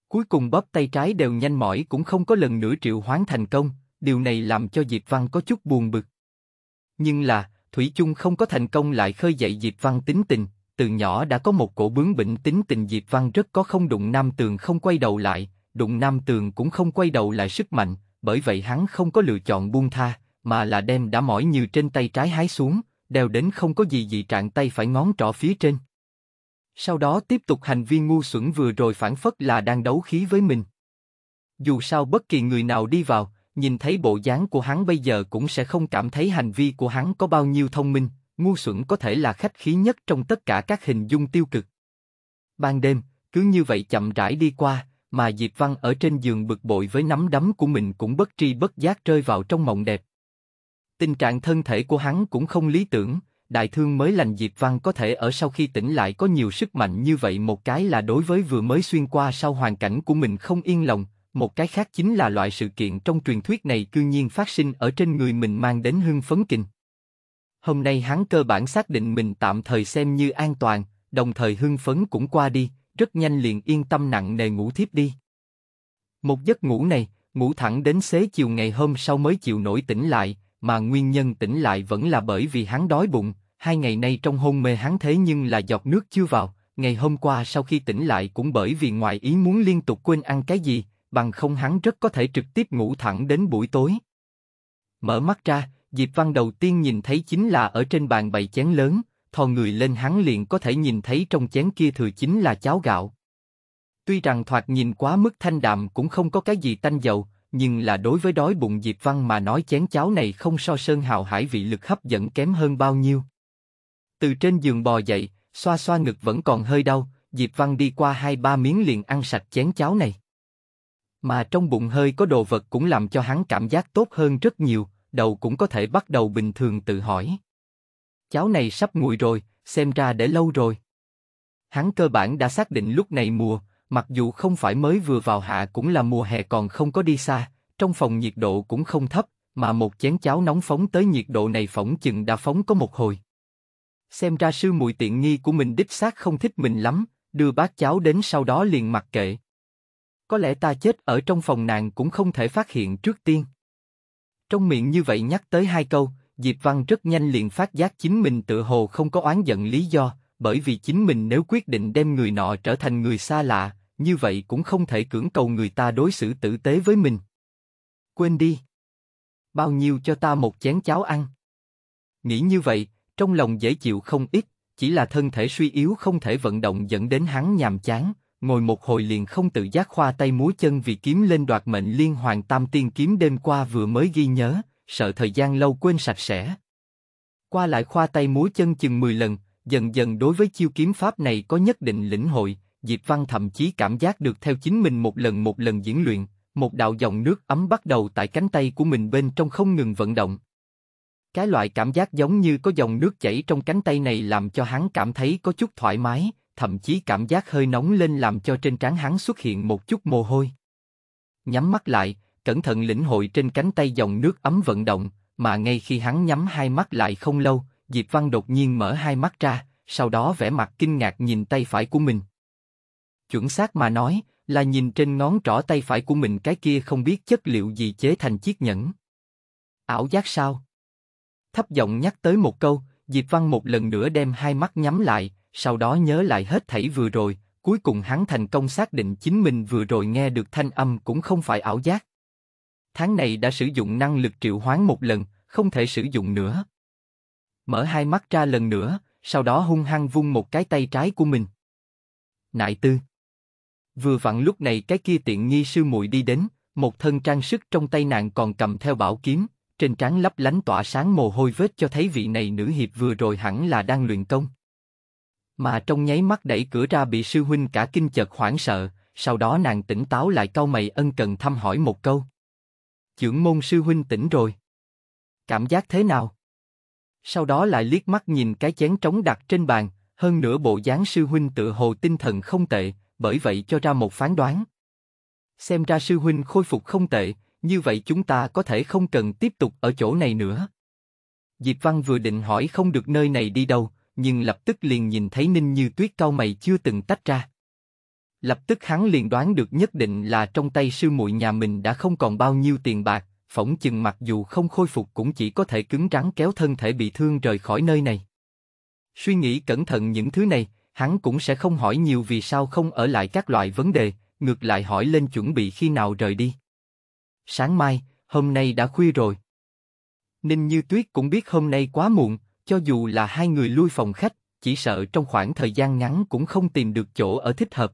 Cuối cùng bóp tay trái đều nhanh mỏi cũng không có lần nữa triệu hoán thành công, điều này làm cho Diệp Văn có chút buồn bực. Nhưng là, Thủy chung không có thành công lại khơi dậy Diệp Văn tính tình, từ nhỏ đã có một cổ bướng bỉnh tính tình Diệp Văn rất có không đụng nam tường không quay đầu lại, đụng nam tường cũng không quay đầu lại sức mạnh, bởi vậy hắn không có lựa chọn buông tha, mà là đem đã mỏi như trên tay trái hái xuống, đeo đến không có gì dị trạng tay phải ngón trỏ phía trên. Sau đó tiếp tục hành vi ngu xuẩn vừa rồi phản phất là đang đấu khí với mình. Dù sao bất kỳ người nào đi vào, nhìn thấy bộ dáng của hắn bây giờ cũng sẽ không cảm thấy hành vi của hắn có bao nhiêu thông minh, ngu xuẩn có thể là khách khí nhất trong tất cả các hình dung tiêu cực. Ban đêm, cứ như vậy chậm rãi đi qua, mà Diệp Văn ở trên giường bực bội với nắm đấm của mình cũng bất tri bất giác rơi vào trong mộng đẹp. Tình trạng thân thể của hắn cũng không lý tưởng, đại thương mới lành Diệp Văn có thể ở sau khi tỉnh lại có nhiều sức mạnh như vậy một cái là đối với vừa mới xuyên qua sau hoàn cảnh của mình không yên lòng, một cái khác chính là loại sự kiện trong truyền thuyết này cư nhiên phát sinh ở trên người mình mang đến hưng phấn kinh. Hôm nay hắn cơ bản xác định mình tạm thời xem như an toàn, đồng thời hưng phấn cũng qua đi, rất nhanh liền yên tâm nặng nề ngủ thiếp đi. Một giấc ngủ này, ngủ thẳng đến xế chiều ngày hôm sau mới chịu nổi tỉnh lại, mà nguyên nhân tỉnh lại vẫn là bởi vì hắn đói bụng, hai ngày nay trong hôn mê hắn thế nhưng là giọt nước chưa vào, ngày hôm qua sau khi tỉnh lại cũng bởi vì ngoại ý muốn liên tục quên ăn cái gì, bằng không hắn rất có thể trực tiếp ngủ thẳng đến buổi tối. Mở mắt ra, Diệp Văn đầu tiên nhìn thấy chính là ở trên bàn bày chén lớn, thò người lên hắn liền có thể nhìn thấy trong chén kia thừa chính là cháo gạo. Tuy rằng thoạt nhìn quá mức thanh đạm cũng không có cái gì tanh dầu, nhưng là đối với đói bụng Diệp Văn mà nói chén cháo này không so sơn hào hải vị lực hấp dẫn kém hơn bao nhiêu. Từ trên giường bò dậy, xoa xoa ngực vẫn còn hơi đau, Diệp Văn đi qua hai ba miếng liền ăn sạch chén cháo này. Mà trong bụng hơi có đồ vật cũng làm cho hắn cảm giác tốt hơn rất nhiều, đầu cũng có thể bắt đầu bình thường tự hỏi. Cháo này sắp nguội rồi, xem ra để lâu rồi. Hắn cơ bản đã xác định lúc này mùa, mặc dù không phải mới vừa vào hạ cũng là mùa hè còn không có đi xa, trong phòng nhiệt độ cũng không thấp, mà một chén cháo nóng phóng tới nhiệt độ này phỏng chừng đã phóng có một hồi. Xem ra sư muội tiện nghi của mình đích xác không thích mình lắm, đưa bát cháo đến sau đó liền mặc kệ. Có lẽ ta chết ở trong phòng nàng cũng không thể phát hiện trước tiên. Trong miệng như vậy nhắc tới hai câu, Diệp Văn rất nhanh liền phát giác chính mình tự hồ không có oán giận lý do, bởi vì chính mình nếu quyết định đem người nọ trở thành người xa lạ, như vậy cũng không thể cưỡng cầu người ta đối xử tử tế với mình. Quên đi. Bao nhiêu cho ta một chén cháo ăn. Nghĩ như vậy, trong lòng dễ chịu không ít, chỉ là thân thể suy yếu không thể vận động dẫn đến hắn nhàm chán, ngồi một hồi liền không tự giác khoa tay múa chân vì kiếm lên đoạt mệnh liên hoàng tam tiên kiếm đêm qua vừa mới ghi nhớ, sợ thời gian lâu quên sạch sẽ. Qua lại khoa tay múa chân chừng 10 lần, dần dần đối với chiêu kiếm pháp này có nhất định lĩnh hội, Diệp Văn thậm chí cảm giác được theo chính mình một lần một lần diễn luyện, một đạo dòng nước ấm bắt đầu tại cánh tay của mình bên trong không ngừng vận động. Cái loại cảm giác giống như có dòng nước chảy trong cánh tay này làm cho hắn cảm thấy có chút thoải mái, thậm chí cảm giác hơi nóng lên làm cho trên trán hắn xuất hiện một chút mồ hôi. Nhắm mắt lại, cẩn thận lĩnh hội trên cánh tay dòng nước ấm vận động, mà ngay khi hắn nhắm hai mắt lại không lâu, Diệp Văn đột nhiên mở hai mắt ra, sau đó vẻ mặt kinh ngạc nhìn tay phải của mình. Chuẩn xác mà nói, là nhìn trên ngón trỏ tay phải của mình cái kia không biết chất liệu gì chế thành chiếc nhẫn. Ảo giác sao? Thấp giọng nhắc tới một câu, Diệp Văn một lần nữa đem hai mắt nhắm lại, sau đó nhớ lại hết thảy vừa rồi, cuối cùng hắn thành công xác định chính mình vừa rồi nghe được thanh âm cũng không phải ảo giác. Tháng này đã sử dụng năng lực triệu hoán một lần, không thể sử dụng nữa. Mở hai mắt ra lần nữa, sau đó hung hăng vung một cái tay trái của mình. Nại tư vừa vặn lúc này cái kia tiện nghi sư muội đi đến, một thân trang sức trong tay nàng còn cầm theo bảo kiếm, trên trán lấp lánh tỏa sáng mồ hôi vết cho thấy vị này nữ hiệp vừa rồi hẳn là đang luyện công. Mà trong nháy mắt đẩy cửa ra bị sư huynh cả kinh chợt hoảng sợ, sau đó nàng tỉnh táo lại cau mày ân cần thăm hỏi một câu. Chưởng môn sư huynh tỉnh rồi. Cảm giác thế nào? Sau đó lại liếc mắt nhìn cái chén trống đặt trên bàn, hơn nửa bộ dáng sư huynh tự hồ tinh thần không tệ, bởi vậy cho ra một phán đoán. Xem ra sư huynh khôi phục không tệ, như vậy chúng ta có thể không cần tiếp tục ở chỗ này nữa. Diệp Văn vừa định hỏi không được nơi này đi đâu, nhưng lập tức liền nhìn thấy Ninh Như Tuyết cao mày chưa từng tách ra. Lập tức hắn liền đoán được nhất định là trong tay sư muội nhà mình đã không còn bao nhiêu tiền bạc, phỏng chừng mặc dù không khôi phục cũng chỉ có thể cứng rắn kéo thân thể bị thương rời khỏi nơi này. Suy nghĩ cẩn thận những thứ này, hắn cũng sẽ không hỏi nhiều vì sao không ở lại các loại vấn đề, ngược lại hỏi lên chuẩn bị khi nào rời đi. Sáng mai, hôm nay đã khuya rồi. Ninh Như Tuyết cũng biết hôm nay quá muộn, cho dù là hai người lui phòng khách, chỉ sợ trong khoảng thời gian ngắn cũng không tìm được chỗ ở thích hợp.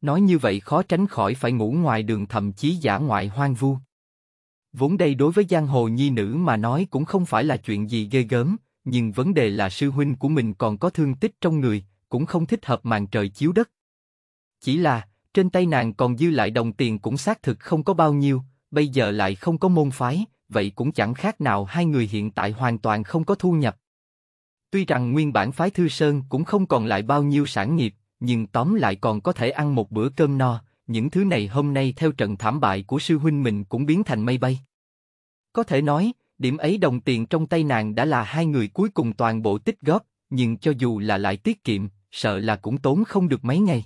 Nói như vậy khó tránh khỏi phải ngủ ngoài đường thậm chí giả ngoại hoang vu. Vốn đây đối với giang hồ nhi nữ mà nói cũng không phải là chuyện gì ghê gớm, nhưng vấn đề là sư huynh của mình còn có thương tích trong người, cũng không thích hợp màn trời chiếu đất. Chỉ là, trên tay nàng còn dư lại đồng tiền cũng xác thực không có bao nhiêu, bây giờ lại không có môn phái, vậy cũng chẳng khác nào hai người hiện tại hoàn toàn không có thu nhập. Tuy rằng nguyên bản phái Thư Sơn cũng không còn lại bao nhiêu sản nghiệp, nhưng tóm lại còn có thể ăn một bữa cơm no, những thứ này hôm nay theo trận thảm bại của sư huynh mình cũng biến thành mây bay. Có thể nói, điểm ấy đồng tiền trong tay nàng đã là hai người cuối cùng toàn bộ tích góp, nhưng cho dù là lại tiết kiệm, sợ là cũng tốn không được mấy ngày.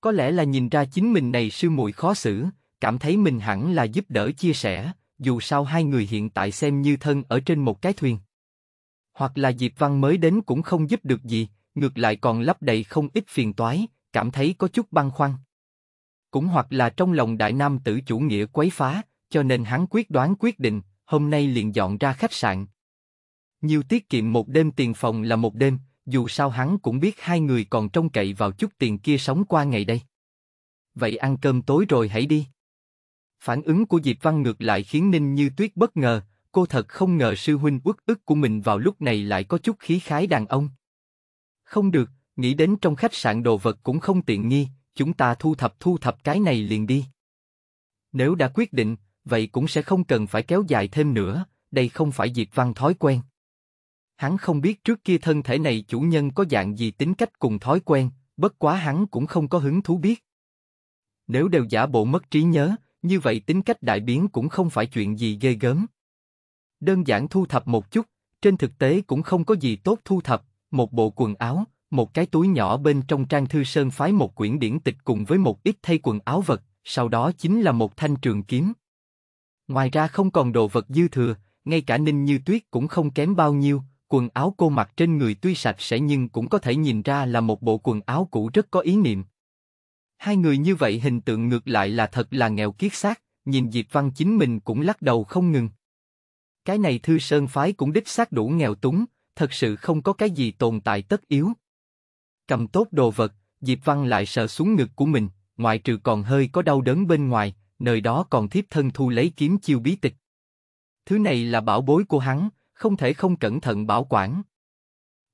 Có lẽ là nhìn ra chính mình này sư muội khó xử, cảm thấy mình hẳn là giúp đỡ chia sẻ, dù sao hai người hiện tại xem như thân ở trên một cái thuyền. Hoặc là Diệp Văn mới đến cũng không giúp được gì, ngược lại còn lấp đầy không ít phiền toái, cảm thấy có chút băn khoăn. Cũng hoặc là trong lòng đại nam tử chủ nghĩa quấy phá, cho nên hắn quyết đoán quyết định, hôm nay liền dọn ra khách sạn. Nhiều tiết kiệm một đêm tiền phòng là một đêm, dù sao hắn cũng biết hai người còn trông cậy vào chút tiền kia sống qua ngày đây. Vậy ăn cơm tối rồi hãy đi. Phản ứng của Diệp Văn ngược lại khiến Ninh Như Tuyết bất ngờ, cô thật không ngờ sư huynh uất ức của mình vào lúc này lại có chút khí khái đàn ông. Không được, nghĩ đến trong khách sạn đồ vật cũng không tiện nghi, chúng ta thu thập thu thập cái này liền đi. Nếu đã quyết định, vậy cũng sẽ không cần phải kéo dài thêm nữa, đây không phải Diệp Văn thói quen hắn không biết trước kia thân thể này chủ nhân có dạng gì tính cách cùng thói quen, bất quá hắn cũng không có hứng thú biết. Nếu đều giả bộ mất trí nhớ, như vậy tính cách đại biến cũng không phải chuyện gì ghê gớm. Đơn giản thu thập một chút, trên thực tế cũng không có gì tốt thu thập, một bộ quần áo, một cái túi nhỏ bên trong trang thư sơn phái một quyển điển tịch cùng với một ít thay quần áo vật, sau đó chính là một thanh trường kiếm. Ngoài ra không còn đồ vật dư thừa, ngay cả ninh như tuyết cũng không kém bao nhiêu, quần áo cô mặc trên người tuy sạch sẽ nhưng cũng có thể nhìn ra là một bộ quần áo cũ rất có ý niệm. Hai người như vậy hình tượng ngược lại là thật là nghèo kiết xác, nhìn Diệp Văn chính mình cũng lắc đầu không ngừng. Cái này thư sơn phái cũng đích xác đủ nghèo túng, thật sự không có cái gì tồn tại tất yếu. Cầm tốt đồ vật, Diệp Văn lại sợ xuống ngực của mình, ngoại trừ còn hơi có đau đớn bên ngoài, nơi đó còn thiếp thân thu lấy kiếm chiêu bí tịch. Thứ này là bảo bối của hắn, không thể không cẩn thận bảo quản.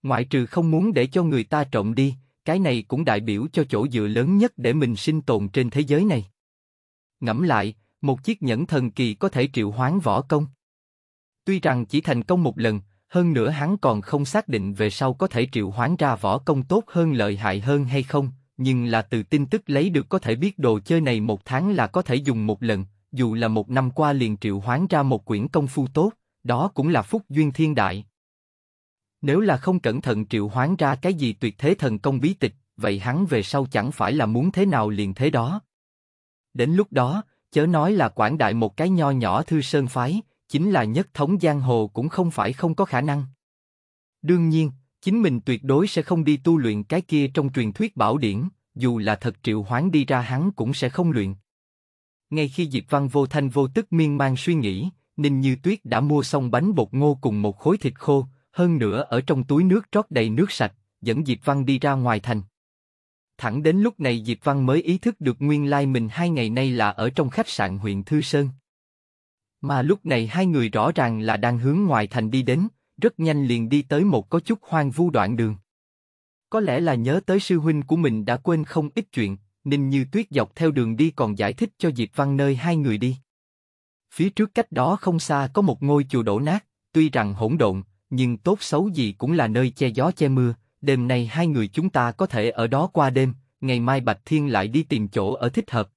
Ngoại trừ không muốn để cho người ta trộm đi, cái này cũng đại biểu cho chỗ dựa lớn nhất để mình sinh tồn trên thế giới này. Ngẫm lại, một chiếc nhẫn thần kỳ có thể triệu hoán võ công. Tuy rằng chỉ thành công một lần, hơn nữa hắn còn không xác định về sau có thể triệu hoán ra võ công tốt hơn lợi hại hơn hay không, nhưng là từ tin tức lấy được có thể biết đồ chơi này một tháng là có thể dùng một lần, dù là một năm qua liền triệu hoán ra một quyển công phu tốt, đó cũng là phúc duyên thiên đại. Nếu là không cẩn thận triệu hoán ra cái gì tuyệt thế thần công bí tịch, vậy hắn về sau chẳng phải là muốn thế nào liền thế đó. Đến lúc đó, chớ nói là quảng đại một cái nho nhỏ thư sơn phái, chính là nhất thống giang hồ cũng không phải không có khả năng. Đương nhiên, chính mình tuyệt đối sẽ không đi tu luyện cái kia trong truyền thuyết bảo điển, dù là thật triệu hoán đi ra hắn cũng sẽ không luyện. Ngay khi Diệp Văn vô thanh vô tức miên man suy nghĩ, Ninh Như Tuyết đã mua xong bánh bột ngô cùng một khối thịt khô, hơn nữa ở trong túi nước trót đầy nước sạch, dẫn Diệp Văn đi ra ngoài thành. Thẳng đến lúc này Diệp Văn mới ý thức được nguyên lai mình hai ngày nay là ở trong khách sạn huyện Thư Sơn. Mà lúc này hai người rõ ràng là đang hướng ngoài thành đi đến, rất nhanh liền đi tới một có chút hoang vu đoạn đường. Có lẽ là nhớ tới sư huynh của mình đã quên không ít chuyện, Ninh Như Tuyết dọc theo đường đi còn giải thích cho Diệp Văn nơi hai người đi. Phía trước cách đó không xa có một ngôi chùa đổ nát, tuy rằng hỗn độn, nhưng tốt xấu gì cũng là nơi che gió che mưa, đêm nay hai người chúng ta có thể ở đó qua đêm, ngày mai Bạch Thiên lại đi tìm chỗ ở thích hợp.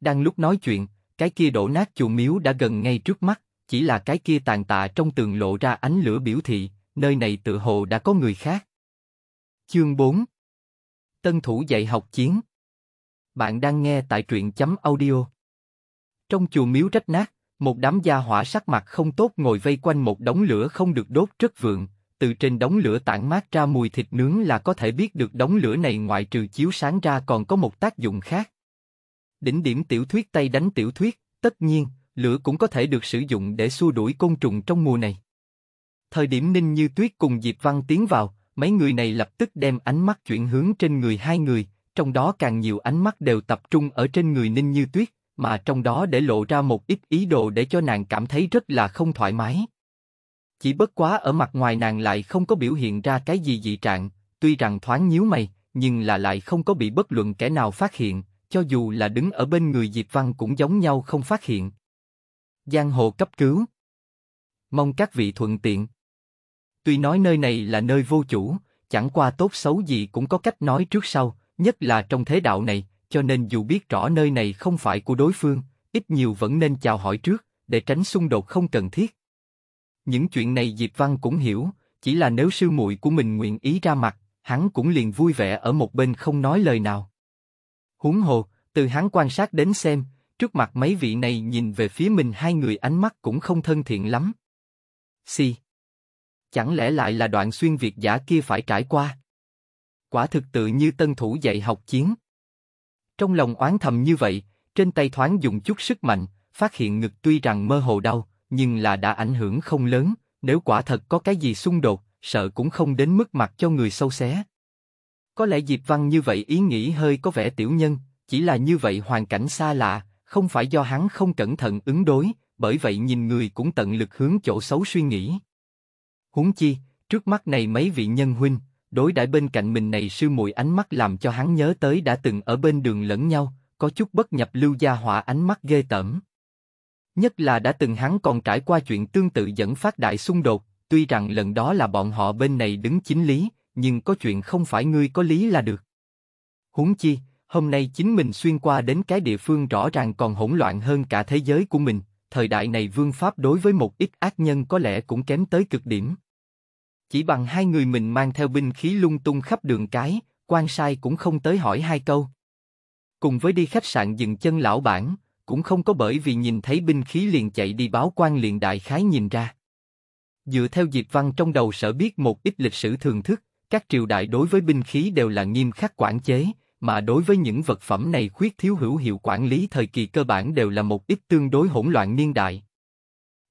Đang lúc nói chuyện, cái kia đổ nát chùa miếu đã gần ngay trước mắt, chỉ là cái kia tàn tạ trong tường lộ ra ánh lửa biểu thị, nơi này tự hồ đã có người khác. Chương 4 Tân thủ dạy học chiến Bạn đang nghe tại truyện chấm audio trong chùa miếu rách nát, một đám gia hỏa sắc mặt không tốt ngồi vây quanh một đống lửa không được đốt rất vượng, từ trên đống lửa tản mát ra mùi thịt nướng là có thể biết được đống lửa này ngoại trừ chiếu sáng ra còn có một tác dụng khác. Đỉnh điểm tiểu thuyết tay đánh tiểu thuyết, tất nhiên, lửa cũng có thể được sử dụng để xua đuổi côn trùng trong mùa này. Thời điểm Ninh Như Tuyết cùng Diệp Văn tiến vào, mấy người này lập tức đem ánh mắt chuyển hướng trên người hai người, trong đó càng nhiều ánh mắt đều tập trung ở trên người Ninh Như Tuyết, mà trong đó để lộ ra một ít ý đồ để cho nàng cảm thấy rất là không thoải mái. Chỉ bất quá ở mặt ngoài nàng lại không có biểu hiện ra cái gì dị trạng, tuy rằng thoáng nhíu mày, nhưng là lại không có bị bất luận kẻ nào phát hiện, cho dù là đứng ở bên người Diệp Văn cũng giống nhau không phát hiện. Giang hồ cấp cứu Mong các vị thuận tiện. Tuy nói nơi này là nơi vô chủ, chẳng qua tốt xấu gì cũng có cách nói trước sau, nhất là trong thế đạo này, cho nên dù biết rõ nơi này không phải của đối phương, ít nhiều vẫn nên chào hỏi trước, để tránh xung đột không cần thiết. Những chuyện này Diệp Văn cũng hiểu, chỉ là nếu sư muội của mình nguyện ý ra mặt, hắn cũng liền vui vẻ ở một bên không nói lời nào. Huống hồ, từ hắn quan sát đến xem, trước mặt mấy vị này nhìn về phía mình hai người ánh mắt cũng không thân thiện lắm. Si. Chẳng lẽ lại là đoạn xuyên việt giả kia phải trải qua? Quả thực tự như tân thủ dạy học chiến. Trong lòng oán thầm như vậy, trên tay thoáng dùng chút sức mạnh, phát hiện ngực tuy rằng mơ hồ đau, nhưng là đã ảnh hưởng không lớn, nếu quả thật có cái gì xung đột, sợ cũng không đến mức mặt cho người sâu xé. Có lẽ Diệp Văn như vậy ý nghĩ hơi có vẻ tiểu nhân, chỉ là như vậy hoàn cảnh xa lạ, không phải do hắn không cẩn thận ứng đối, bởi vậy nhìn người cũng tận lực hướng chỗ xấu suy nghĩ. Huống chi, trước mắt này mấy vị nhân huynh, đối đãi bên cạnh mình này sư muội ánh mắt làm cho hắn nhớ tới đã từng ở bên đường lẫn nhau, có chút bất nhập lưu gia hỏa ánh mắt ghê tởm. Nhất là đã từng hắn còn trải qua chuyện tương tự dẫn phát đại xung đột, tuy rằng lần đó là bọn họ bên này đứng chính lý, nhưng có chuyện không phải ngươi có lý là được. Huống chi, hôm nay chính mình xuyên qua đến cái địa phương rõ ràng còn hỗn loạn hơn cả thế giới của mình, thời đại này vương pháp đối với một ít ác nhân có lẽ cũng kém tới cực điểm chỉ bằng hai người mình mang theo binh khí lung tung khắp đường cái, quan sai cũng không tới hỏi hai câu. Cùng với đi khách sạn dừng chân lão bản, cũng không có bởi vì nhìn thấy binh khí liền chạy đi báo quan liền đại khái nhìn ra. Dựa theo Diệp Văn trong đầu sở biết một ít lịch sử thường thức, các triều đại đối với binh khí đều là nghiêm khắc quản chế, mà đối với những vật phẩm này khuyết thiếu hữu hiệu quản lý thời kỳ cơ bản đều là một ít tương đối hỗn loạn niên đại.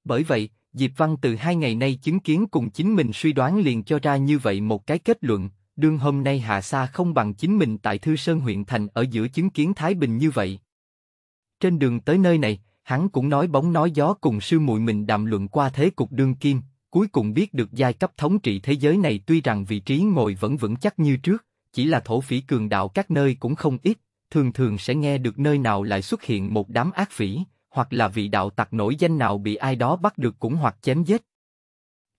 Bởi vậy, Diệp Văn từ hai ngày nay chứng kiến cùng chính mình suy đoán liền cho ra như vậy một cái kết luận, đương hôm nay Hạ Sa không bằng chính mình tại Thư Sơn huyện thành ở giữa chứng kiến Thái Bình như vậy. Trên đường tới nơi này, hắn cũng nói bóng nói gió cùng sư muội mình đàm luận qua thế cục đương kim, cuối cùng biết được giai cấp thống trị thế giới này tuy rằng vị trí ngồi vẫn vững chắc như trước, chỉ là thổ phỉ cường đạo các nơi cũng không ít, thường thường sẽ nghe được nơi nào lại xuất hiện một đám ác phỉ, hoặc là vị đạo tặc nổi danh nào bị ai đó bắt được cũng hoặc chém giết.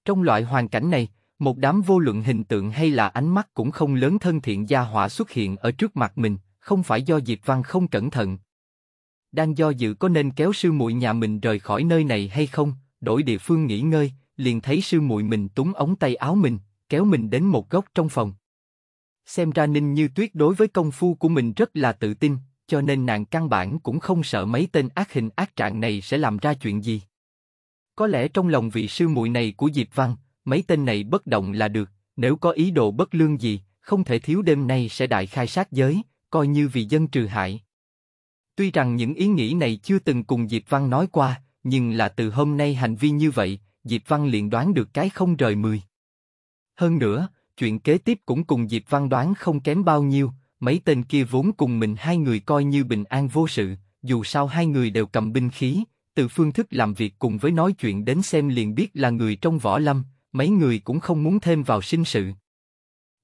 Trong loại hoàn cảnh này, một đám vô luận hình tượng hay là ánh mắt cũng không lớn thân thiện gia hỏa xuất hiện ở trước mặt mình, không phải do Diệp Văn không cẩn thận. Đang do dự có nên kéo sư muội nhà mình rời khỏi nơi này hay không, đổi địa phương nghỉ ngơi, liền thấy sư muội mình túng ống tay áo mình, kéo mình đến một góc trong phòng. Xem ra Ninh Như Tuyết đối với công phu của mình rất là tự tin, cho nên nàng căn bản cũng không sợ mấy tên ác hình ác trạng này sẽ làm ra chuyện gì. Có lẽ trong lòng vị sư muội này của Diệp Văn, mấy tên này bất động là được, nếu có ý đồ bất lương gì, không thể thiếu đêm nay sẽ đại khai sát giới, coi như vì dân trừ hại. Tuy rằng những ý nghĩ này chưa từng cùng Diệp Văn nói qua, nhưng là từ hôm nay hành vi như vậy, Diệp Văn liền đoán được cái không rời mười. Hơn nữa, chuyện kế tiếp cũng cùng Diệp Văn đoán không kém bao nhiêu, mấy tên kia vốn cùng mình hai người coi như bình an vô sự, dù sao hai người đều cầm binh khí, từ phương thức làm việc cùng với nói chuyện đến xem liền biết là người trong võ lâm, mấy người cũng không muốn thêm vào sinh sự.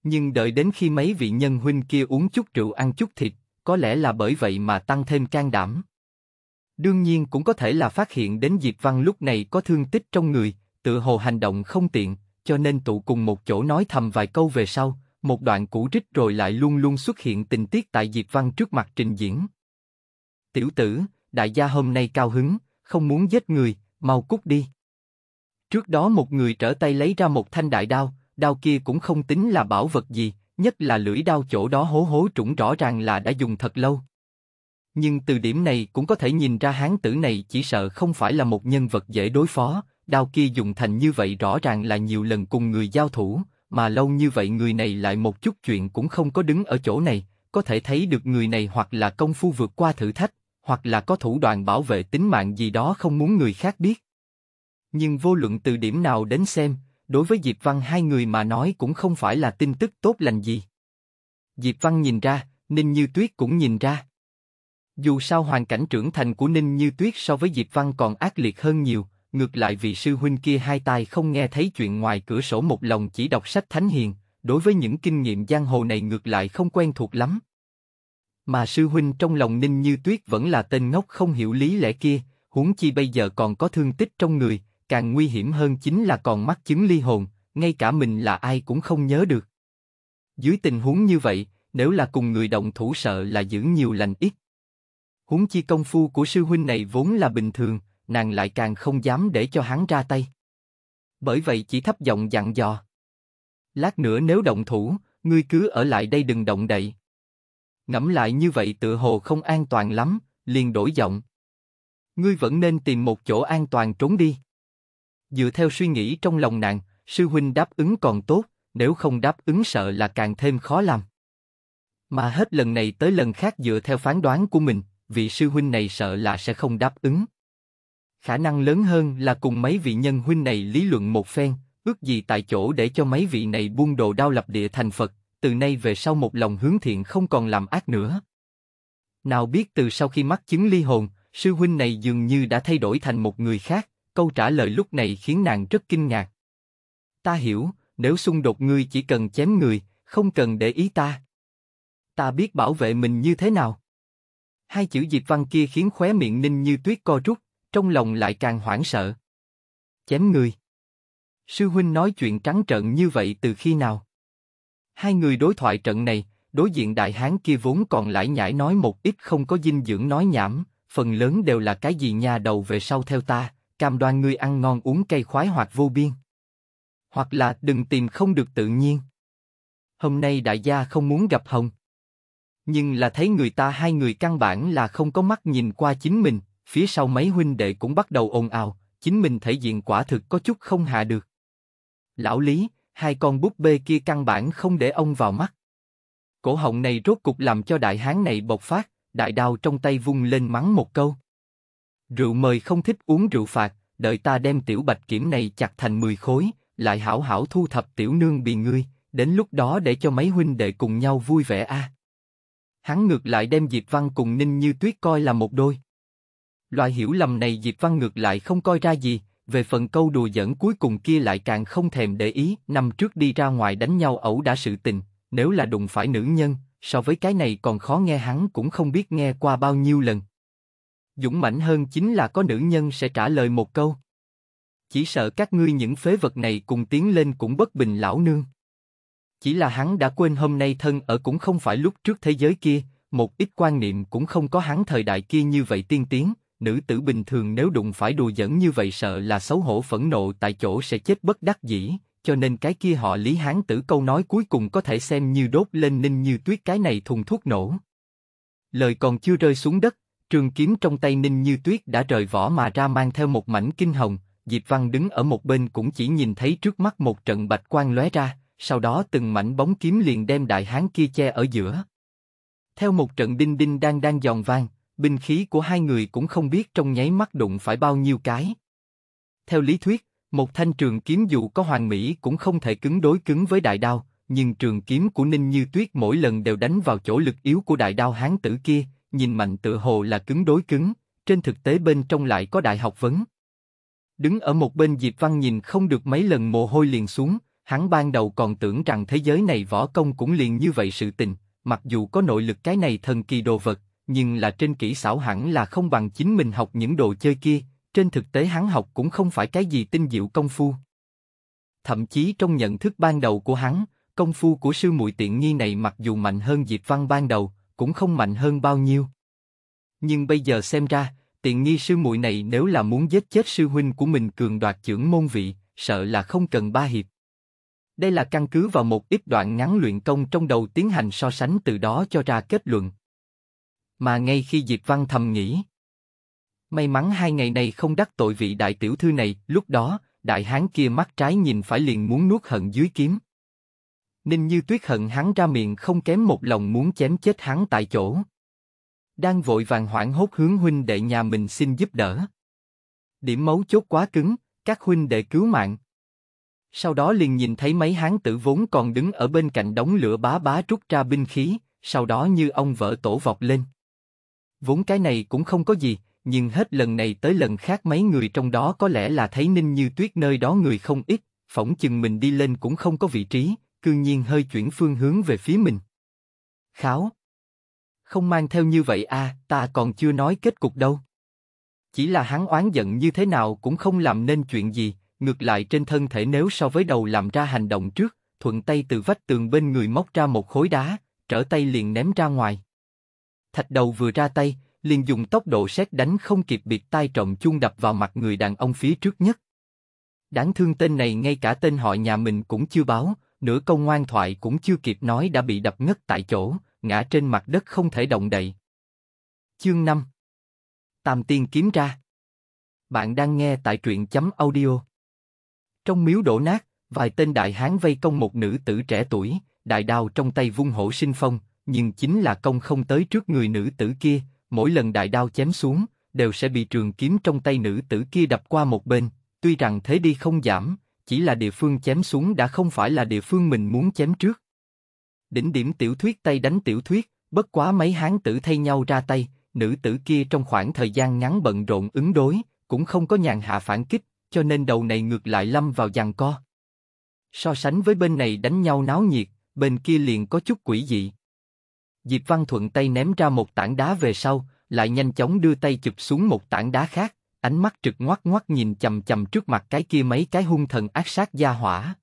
Nhưng đợi đến khi mấy vị nhân huynh kia uống chút rượu ăn chút thịt, có lẽ là bởi vậy mà tăng thêm can đảm. Đương nhiên cũng có thể là phát hiện đến Diệp Văn lúc này có thương tích trong người, tự hồ hành động không tiện, cho nên tụ cùng một chỗ nói thầm vài câu về sau, một đoạn cũ rích rồi lại luôn luôn xuất hiện tình tiết tại Diệp Văn trước mặt trình diễn. Tiểu tử, đại gia hôm nay cao hứng, không muốn giết người, mau cút đi. Trước đó một người trở tay lấy ra một thanh đại đao, đao kia cũng không tính là bảo vật gì, nhất là lưỡi đao chỗ đó hố hố trũng rõ ràng là đã dùng thật lâu. Nhưng từ điểm này cũng có thể nhìn ra hán tử này chỉ sợ không phải là một nhân vật dễ đối phó, đao kia dùng thành như vậy rõ ràng là nhiều lần cùng người giao thủ, mà lâu như vậy người này lại một chút chuyện cũng không có đứng ở chỗ này, có thể thấy được người này hoặc là công phu vượt qua thử thách, hoặc là có thủ đoạn bảo vệ tính mạng gì đó không muốn người khác biết. Nhưng vô luận từ điểm nào đến xem, đối với Diệp Văn hai người mà nói cũng không phải là tin tức tốt lành gì. Diệp Văn nhìn ra, Ninh Như Tuyết cũng nhìn ra. Dù sao hoàn cảnh trưởng thành của Ninh Như Tuyết so với Diệp Văn còn ác liệt hơn nhiều, ngược lại vị sư huynh kia hai tai không nghe thấy chuyện ngoài cửa sổ một lòng chỉ đọc sách thánh hiền, đối với những kinh nghiệm giang hồ này ngược lại không quen thuộc lắm. Mà sư huynh trong lòng ninh như tuyết vẫn là tên ngốc không hiểu lý lẽ kia, huống chi bây giờ còn có thương tích trong người, càng nguy hiểm hơn chính là còn mắc chứng ly hồn, ngay cả mình là ai cũng không nhớ được. Dưới tình huống như vậy, nếu là cùng người động thủ sợ là giữ nhiều lành ít. Huống chi công phu của sư huynh này vốn là bình thường, nàng lại càng không dám để cho hắn ra tay. Bởi vậy chỉ thấp giọng dặn dò. Lát nữa nếu động thủ, ngươi cứ ở lại đây đừng động đậy. Ngẫm lại như vậy tự hồ không an toàn lắm, liền đổi giọng. Ngươi vẫn nên tìm một chỗ an toàn trốn đi. Dựa theo suy nghĩ trong lòng nàng, sư huynh đáp ứng còn tốt, nếu không đáp ứng sợ là càng thêm khó làm. Mà hết lần này tới lần khác dựa theo phán đoán của mình, vị sư huynh này sợ là sẽ không đáp ứng khả năng lớn hơn là cùng mấy vị nhân huynh này lý luận một phen, ước gì tại chỗ để cho mấy vị này buông đồ đao lập địa thành Phật, từ nay về sau một lòng hướng thiện không còn làm ác nữa. Nào biết từ sau khi mắc chứng ly hồn, sư huynh này dường như đã thay đổi thành một người khác, câu trả lời lúc này khiến nàng rất kinh ngạc. Ta hiểu, nếu xung đột ngươi chỉ cần chém người, không cần để ý ta. Ta biết bảo vệ mình như thế nào. Hai chữ Diệp Văn kia khiến khóe miệng Ninh Như Tuyết co rút, trong lòng lại càng hoảng sợ. Chém người. Sư huynh nói chuyện trắng trợn như vậy từ khi nào? Hai người đối thoại trận này, đối diện đại hán kia vốn còn lải nhải nói một ít không có dinh dưỡng nói nhảm, phần lớn đều là cái gì nhà đầu về sau theo ta, cam đoan ngươi ăn ngon uống cây khoái hoặc vô biên. Hoặc là đừng tìm không được tự nhiên. Hôm nay đại gia không muốn gặp Hồng. Nhưng là thấy người ta hai người căn bản là không có mắt nhìn qua chính mình, phía sau mấy huynh đệ cũng bắt đầu ồn ào, chính mình thể diện quả thực có chút không hạ được. Lão Lý, hai con búp bê kia căn bản không để ông vào mắt. Cổ họng này rốt cục làm cho đại hán này bộc phát, đại đao trong tay vung lên mắng một câu. Rượu mời không thích uống rượu phạt, đợi ta đem tiểu bạch kiểm này chặt thành 10 khối, lại hảo hảo thu thập tiểu nương bị ngươi, đến lúc đó để cho mấy huynh đệ cùng nhau vui vẻ a. À. Hắn ngược lại đem Diệp Văn cùng Ninh Như Tuyết coi là một đôi. Loại hiểu lầm này Diệp Văn ngược lại không coi ra gì, về phần câu đùa dẫn cuối cùng kia lại càng không thèm để ý, năm trước đi ra ngoài đánh nhau ẩu đã sự tình, nếu là đụng phải nữ nhân, so với cái này còn khó nghe hắn cũng không biết nghe qua bao nhiêu lần. Dũng mãnh hơn chính là có nữ nhân sẽ trả lời một câu. Chỉ sợ các ngươi những phế vật này cùng tiến lên cũng bất bình lão nương. Chỉ là hắn đã quên hôm nay thân ở cũng không phải lúc trước thế giới kia, một ít quan niệm cũng không có hắn thời đại kia như vậy tiên tiến, nữ tử bình thường nếu đụng phải đùa giỡn như vậy sợ là xấu hổ phẫn nộ tại chỗ sẽ chết bất đắc dĩ, cho nên cái kia họ Lý Hán Tử câu nói cuối cùng có thể xem như đốt lên Ninh Như Tuyết cái này thùng thuốc nổ. Lời còn chưa rơi xuống đất, trường kiếm trong tay Ninh Như Tuyết đã rời vỏ mà ra mang theo một mảnh kinh hồng, Diệp Văn đứng ở một bên cũng chỉ nhìn thấy trước mắt một trận bạch quang lóe ra, sau đó từng mảnh bóng kiếm liền đem đại hán kia che ở giữa. Theo một trận đinh đinh đang đang giòn vang, binh khí của hai người cũng không biết trong nháy mắt đụng phải bao nhiêu cái. Theo lý thuyết, một thanh trường kiếm dù có hoàng mỹ cũng không thể cứng đối cứng với đại đao, nhưng trường kiếm của Ninh Như Tuyết mỗi lần đều đánh vào chỗ lực yếu của đại đao hán tử kia, nhìn mạnh tựa hồ là cứng đối cứng, trên thực tế bên trong lại có đại học vấn. Đứng ở một bên Diệp Văn nhìn không được mấy lần mồ hôi liền xuống, hắn ban đầu còn tưởng rằng thế giới này võ công cũng liền như vậy sự tình, mặc dù có nội lực cái này thần kỳ đồ vật, nhưng là trên kỹ xảo hẳn là không bằng chính mình học những đồ chơi kia, trên thực tế hắn học cũng không phải cái gì tinh diệu công phu. Thậm chí trong nhận thức ban đầu của hắn, công phu của sư muội tiện nghi này mặc dù mạnh hơn Diệp Văn ban đầu, cũng không mạnh hơn bao nhiêu. Nhưng bây giờ xem ra, tiện nghi sư muội này nếu là muốn giết chết sư huynh của mình cường đoạt trưởng môn vị, sợ là không cần ba hiệp. Đây là căn cứ vào một ít đoạn ngắn luyện công trong đầu tiến hành so sánh từ đó cho ra kết luận. Mà ngay khi Diệp Văn thầm nghĩ, may mắn hai ngày này không đắc tội vị đại tiểu thư này, lúc đó, đại hán kia mắt trái nhìn phải liền muốn nuốt hận dưới kiếm. Ninh Như Tuyết hận hắn ra miệng không kém một lòng muốn chém chết hắn tại chỗ. Đang vội vàng hoảng hốt hướng huynh đệ nhà mình xin giúp đỡ. Điểm máu chốt quá cứng, các huynh đệ cứu mạng. Sau đó liền nhìn thấy mấy hán tử vốn còn đứng ở bên cạnh đống lửa bá bá rút ra binh khí, sau đó như ông vợ tổ vọt lên. Vốn cái này cũng không có gì, nhưng hết lần này tới lần khác mấy người trong đó có lẽ là thấy Ninh Như Tuyết nơi đó người không ít, phỏng chừng mình đi lên cũng không có vị trí, cư nhiên hơi chuyển phương hướng về phía mình. Kháo! Không mang theo như vậy à, ta còn chưa nói kết cục đâu. Chỉ là hắn oán giận như thế nào cũng không làm nên chuyện gì, ngược lại trên thân thể nếu so với đầu làm ra hành động trước, thuận tay từ vách tường bên người móc ra một khối đá, trở tay liền ném ra ngoài. Thạch đầu vừa ra tay, liền dùng tốc độ xét đánh không kịp biệt tai trọng chuông đập vào mặt người đàn ông phía trước nhất. Đáng thương tên này ngay cả tên họ nhà mình cũng chưa báo, nửa câu ngoan thoại cũng chưa kịp nói đã bị đập ngất tại chỗ, ngã trên mặt đất không thể động đậy. Chương 5 Tam tiên kiếm ra Bạn đang nghe tại truyện chấm audio. Trong miếu đổ nát, vài tên đại hán vây công một nữ tử trẻ tuổi, đại đao trong tay vung hổ sinh phong, nhưng chính là công không tới trước người nữ tử kia, mỗi lần đại đao chém xuống, đều sẽ bị trường kiếm trong tay nữ tử kia đập qua một bên, tuy rằng thế đi không giảm, chỉ là địa phương chém xuống đã không phải là địa phương mình muốn chém trước. Đỉnh điểm tiểu thuyết tay đánh tiểu thuyết, bất quá mấy hán tử thay nhau ra tay, nữ tử kia trong khoảng thời gian ngắn bận rộn ứng đối, cũng không có nhàn hạ phản kích, cho nên đầu này ngược lại lâm vào giằng co. So sánh với bên này đánh nhau náo nhiệt, bên kia liền có chút quỷ dị. Diệp Văn thuận tay ném ra một tảng đá về sau, lại nhanh chóng đưa tay chụp xuống một tảng đá khác, ánh mắt trực ngoắt ngoắt nhìn chầm chầm trước mặt cái kia mấy cái hung thần ác sát gia hỏa.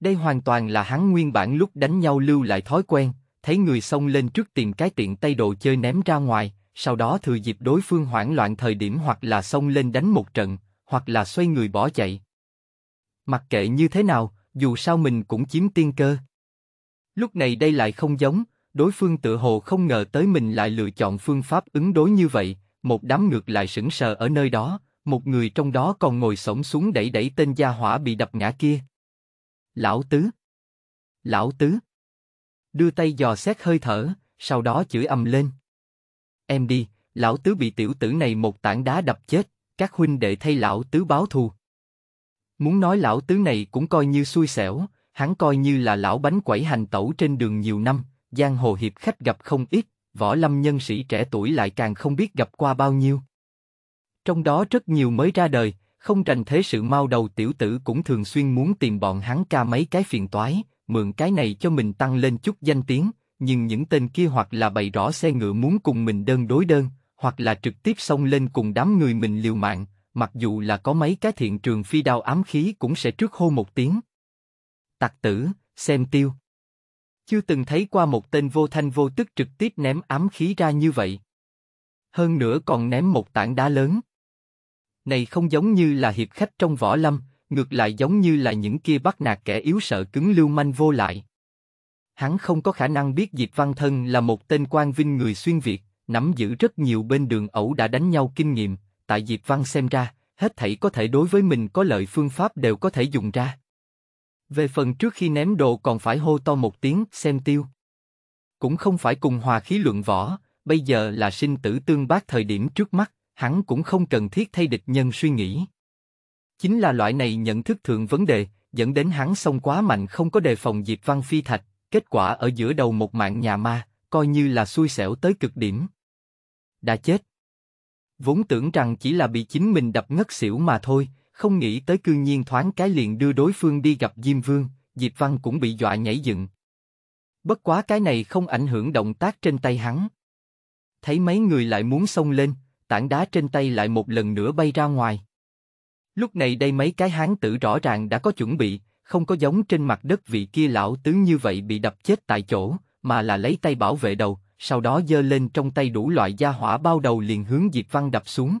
Đây hoàn toàn là hắn nguyên bản lúc đánh nhau lưu lại thói quen, thấy người xông lên trước tìm cái tiện tay đồ chơi ném ra ngoài, sau đó thừa dịp đối phương hoảng loạn thời điểm hoặc là xông lên đánh một trận, hoặc là xoay người bỏ chạy. Mặc kệ như thế nào, dù sao mình cũng chiếm tiên cơ. Lúc này đây lại không giống, đối phương tự hồ không ngờ tới mình lại lựa chọn phương pháp ứng đối như vậy, một đám ngược lại sững sờ ở nơi đó, một người trong đó còn ngồi sổng xuống đẩy đẩy tên gia hỏa bị đập ngã kia. Lão Tứ Lão Tứ Đưa tay dò xét hơi thở, sau đó chửi âm lên. Em đi, lão Tứ bị tiểu tử này một tảng đá đập chết, các huynh đệ thay lão Tứ báo thù. Muốn nói lão Tứ này cũng coi như xui xẻo, hắn coi như là lão bánh quẩy hành tẩu trên đường nhiều năm, giang hồ hiệp khách gặp không ít, võ lâm nhân sĩ trẻ tuổi lại càng không biết gặp qua bao nhiêu. Trong đó rất nhiều mới ra đời, không trành thế sự mau đầu tiểu tử cũng thường xuyên muốn tìm bọn hắn ca mấy cái phiền toái, mượn cái này cho mình tăng lên chút danh tiếng, nhưng những tên kia hoặc là bày rõ xe ngựa muốn cùng mình đơn đối đơn, hoặc là trực tiếp xông lên cùng đám người mình liều mạng, mặc dù là có mấy cái thiện trường phi đao ám khí cũng sẽ trước hô một tiếng. Tặc tử, xem tiêu. Chưa từng thấy qua một tên vô thanh vô tức trực tiếp ném ám khí ra như vậy. Hơn nữa còn ném một tảng đá lớn. Này không giống như là hiệp khách trong võ lâm, ngược lại giống như là những kia bắt nạt kẻ yếu sợ cứng lưu manh vô lại. Hắn không có khả năng biết Diệp Văn Thân là một tên quan vinh người xuyên Việt, nắm giữ rất nhiều bên đường ẩu đã đánh nhau kinh nghiệm, tại Diệp Văn xem ra, hết thảy có thể đối với mình có lợi phương pháp đều có thể dùng ra. Về phần trước khi ném đồ còn phải hô to một tiếng xem tiêu. Cũng không phải cùng hòa khí luận võ, bây giờ là sinh tử tương bác thời điểm trước mắt, hắn cũng không cần thiết thay địch nhân suy nghĩ. Chính là loại này nhận thức thượng vấn đề, dẫn đến hắn xông quá mạnh không có đề phòng Diệp Văn Phi Thạch, kết quả ở giữa đầu một mạng nhà ma, coi như là xui xẻo tới cực điểm. Đã chết. Vốn tưởng rằng chỉ là bị chính mình đập ngất xỉu mà thôi, không nghĩ tới cương nhiên thoáng cái liền đưa đối phương đi gặp Diêm Vương, Diệp Văn cũng bị dọa nhảy dựng. Bất quá cái này không ảnh hưởng động tác trên tay hắn. Thấy mấy người lại muốn xông lên, tảng đá trên tay lại một lần nữa bay ra ngoài. Lúc này đây mấy cái hán tử rõ ràng đã có chuẩn bị, không có giống trên mặt đất vị kia lão tướng như vậy bị đập chết tại chỗ, mà là lấy tay bảo vệ đầu, sau đó giơ lên trong tay đủ loại gia hỏa bao đầu liền hướng Diệp Văn đập xuống.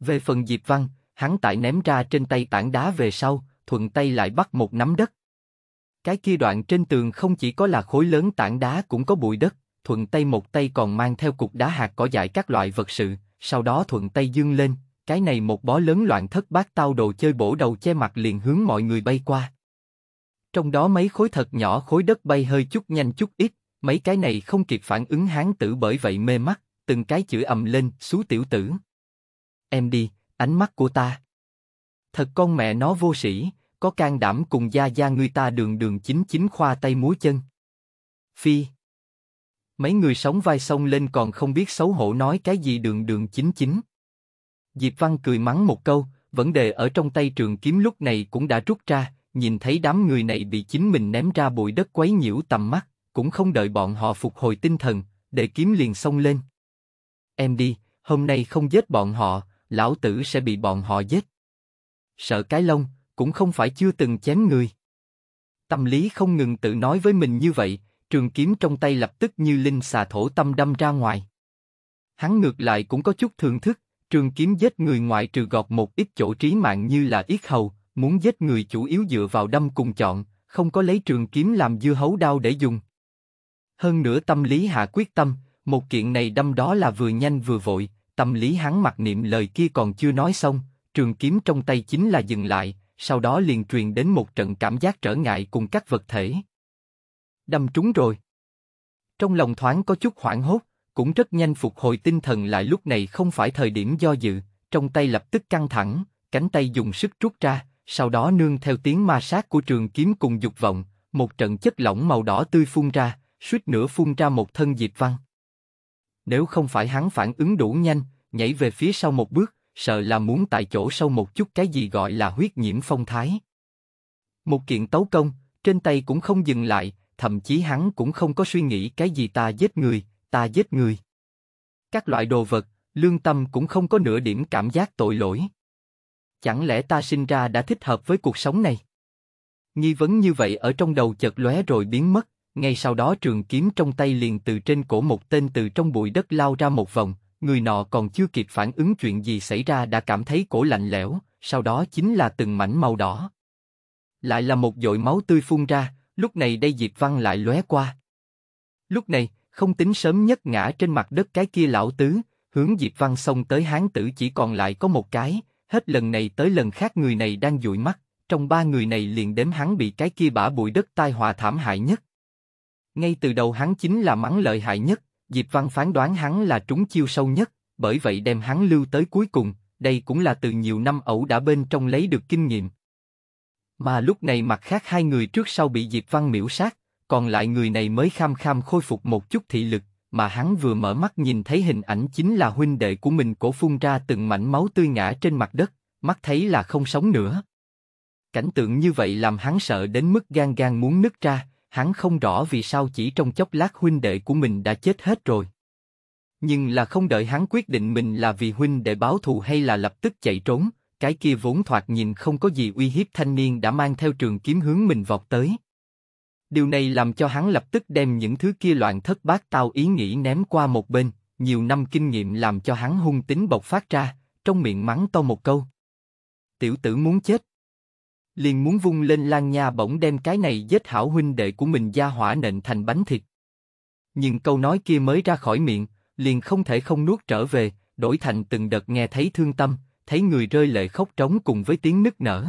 Về phần Diệp Văn, Hắn tại ném ra trên tay tảng đá về sau, thuận tay lại bắt một nắm đất. Cái kia đoạn trên tường không chỉ có là khối lớn tảng đá cũng có bụi đất, thuận tay một tay còn mang theo cục đá hạt cỏ dại các loại vật sự, sau đó thuận tay dương lên, cái này một bó lớn loạn thất bát tao đồ chơi bổ đầu che mặt liền hướng mọi người bay qua. Trong đó mấy khối thật nhỏ khối đất bay hơi chút nhanh chút ít, mấy cái này không kịp phản ứng hán tử bởi vậy mê mắt, từng cái chữ ầm lên, xú tiểu tử. Em đi, ánh mắt của ta. Thật con mẹ nó vô sĩ, có can đảm cùng gia gia người ta đường đường chính chính khoa tay múa chân. Phi. Mấy người sống vai sông lên còn không biết xấu hổ nói cái gì đường đường chính chính. Diệp Văn cười mắng một câu, vấn đề ở trong tay trường kiếm lúc này cũng đã rút ra, nhìn thấy đám người này bị chính mình ném ra bụi đất quấy nhiễu tầm mắt, cũng không đợi bọn họ phục hồi tinh thần, để kiếm liền xông lên. Em đi, hôm nay không giết bọn họ, lão tử sẽ bị bọn họ giết. Sợ cái lông, cũng không phải chưa từng chém người. Tâm lý không ngừng tự nói với mình như vậy, trường kiếm trong tay lập tức như linh xà thổ tâm đâm ra ngoài. Hắn ngược lại cũng có chút thưởng thức, trường kiếm giết người ngoại trừ gọt một ít chỗ trí mạng như là yết hầu, muốn giết người chủ yếu dựa vào đâm cùng chọn, không có lấy trường kiếm làm dưa hấu đao để dùng. Hơn nữa tâm lý hạ quyết tâm, một kiện này đâm đó là vừa nhanh vừa vội, Tâm lý hắn mặc niệm lời kia còn chưa nói xong, trường kiếm trong tay chính là dừng lại, sau đó liền truyền đến một trận cảm giác trở ngại cùng các vật thể. Đâm trúng rồi. Trong lòng thoáng có chút hoảng hốt, cũng rất nhanh phục hồi tinh thần lại lúc này không phải thời điểm do dự, trong tay lập tức căng thẳng, cánh tay dùng sức rút ra, sau đó nương theo tiếng ma sát của trường kiếm cùng dục vọng, một trận chất lỏng màu đỏ tươi phun ra, suýt nữa phun ra một thân diệp văng. Nếu không phải hắn phản ứng đủ nhanh, nhảy về phía sau một bước, sợ là muốn tại chỗ sâu một chút cái gì gọi là huyết nhiễm phong thái. Một kiện tấu công, trên tay cũng không dừng lại, thậm chí hắn cũng không có suy nghĩ cái gì ta giết người, ta giết người. Các loại đồ vật, lương tâm cũng không có nửa điểm cảm giác tội lỗi. Chẳng lẽ ta sinh ra đã thích hợp với cuộc sống này? Nghi vấn như vậy ở trong đầu chợt lóe rồi biến mất, ngay sau đó trường kiếm trong tay liền từ trên cổ một tên từ trong bụi đất lao ra một vòng, người nọ còn chưa kịp phản ứng chuyện gì xảy ra đã cảm thấy cổ lạnh lẽo, sau đó chính là từng mảnh màu đỏ. Lại là một dội máu tươi phun ra, lúc này đây Diệp Văn lại lóe qua. Lúc này, không tính sớm nhất ngã trên mặt đất cái kia lão tứ, hướng Diệp Văn xong tới hán tử chỉ còn lại có một cái, hết lần này tới lần khác người này đang dụi mắt, trong ba người này liền đếm hắn bị cái kia bả bụi đất tai họa thảm hại nhất. Ngay từ đầu hắn chính là mắng lợi hại nhất, Diệp Văn phán đoán hắn là trúng chiêu sâu nhất, bởi vậy đem hắn lưu tới cuối cùng, đây cũng là từ nhiều năm ẩu đã bên trong lấy được kinh nghiệm. Mà lúc này mặt khác hai người trước sau bị Diệp Văn miễu sát, còn lại người này mới kham kham khôi phục một chút thị lực, mà hắn vừa mở mắt nhìn thấy hình ảnh chính là huynh đệ của mình cổ phun ra từng mảnh máu tươi ngã trên mặt đất, mắt thấy là không sống nữa. Cảnh tượng như vậy làm hắn sợ đến mức gan gan muốn nứt ra, hắn không rõ vì sao chỉ trong chốc lát huynh đệ của mình đã chết hết rồi. Nhưng là không đợi hắn quyết định mình là vì huynh đệ báo thù hay là lập tức chạy trốn, cái kia vốn thoạt nhìn không có gì uy hiếp thanh niên đã mang theo trường kiếm hướng mình vọt tới. Điều này làm cho hắn lập tức đem những thứ kia loạn thất bát tao ý nghĩ ném qua một bên, nhiều năm kinh nghiệm làm cho hắn hung tính bộc phát ra, trong miệng mắng to một câu. Tiểu tử muốn chết liền muốn vung lên lan nha bỗng đem cái này giết hảo huynh đệ của mình ra hỏa nện thành bánh thịt. Nhưng câu nói kia mới ra khỏi miệng, liền không thể không nuốt trở về, đổi thành từng đợt nghe thấy thương tâm, thấy người rơi lệ khóc trống cùng với tiếng nức nở.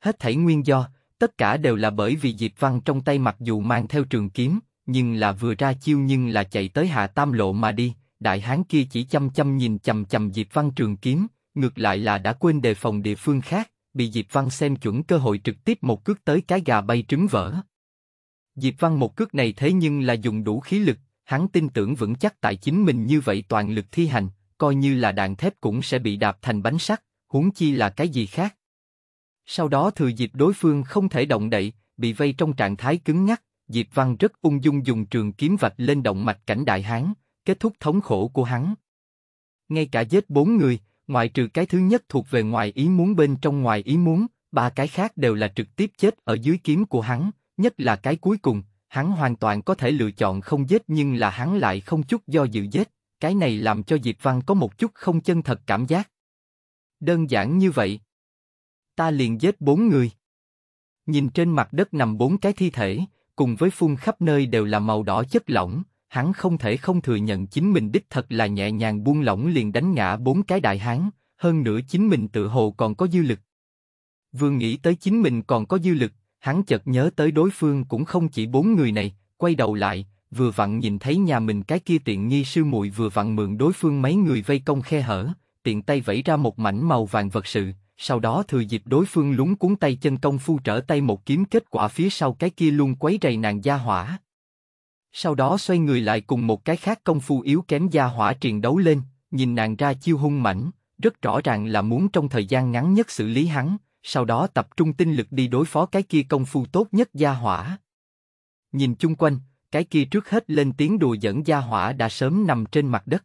Hết thảy nguyên do, tất cả đều là bởi vì Diệp Văn trong tay mặc dù mang theo trường kiếm, nhưng là vừa ra chiêu nhưng là chạy tới hạ tam lộ mà đi, đại hán kia chỉ chăm chăm nhìn chầm chầm Diệp Văn trường kiếm, ngược lại là đã quên đề phòng địa phương khác, bị Diệp Văn xem chuẩn cơ hội trực tiếp một cước tới cái gà bay trứng vỡ. Diệp Văn một cước này thế nhưng là dùng đủ khí lực, hắn tin tưởng vững chắc tại chính mình như vậy toàn lực thi hành, coi như là đạn thép cũng sẽ bị đạp thành bánh sắt, huống chi là cái gì khác. Sau đó thừa dịp đối phương không thể động đậy, bị vây trong trạng thái cứng ngắc, Diệp Văn rất ung dung dùng trường kiếm vạch lên động mạch cảnh đại hán, kết thúc thống khổ của hắn. Ngay cả giết bốn người, ngoại trừ cái thứ nhất thuộc về ngoài ý muốn bên trong ngoài ý muốn, ba cái khác đều là trực tiếp chết ở dưới kiếm của hắn, nhất là cái cuối cùng, hắn hoàn toàn có thể lựa chọn không giết nhưng là hắn lại không chút do dự giết, cái này làm cho Diệp Văn có một chút không chân thật cảm giác. Đơn giản như vậy. Ta liền giết bốn người. Nhìn trên mặt đất nằm bốn cái thi thể, cùng với phun khắp nơi đều là màu đỏ chất lỏng, hắn không thể không thừa nhận chính mình đích thật là nhẹ nhàng buông lỏng liền đánh ngã bốn cái đại hán, hơn nữa chính mình tự hồ còn có dư lực. vương nghĩ tới chính mình còn có dư lực, hắn chợt nhớ tới đối phương cũng không chỉ bốn người này, quay đầu lại, vừa vặn nhìn thấy nhà mình cái kia tiện nghi sư muội vừa vặn mượn đối phương mấy người vây công khe hở, tiện tay vẫy ra một mảnh màu vàng vật sự, sau đó thừa dịp đối phương lúng cuốn tay chân công phu trở tay một kiếm kết quả phía sau cái kia luôn quấy rầy nàng gia hỏa, sau đó xoay người lại cùng một cái khác công phu yếu kém gia hỏa triền đấu lên, nhìn nàng ra chiêu hung mảnh, rất rõ ràng là muốn trong thời gian ngắn nhất xử lý hắn, sau đó tập trung tinh lực đi đối phó cái kia công phu tốt nhất gia hỏa. Nhìn chung quanh, cái kia trước hết lên tiếng đùa dẫn gia hỏa đã sớm nằm trên mặt đất.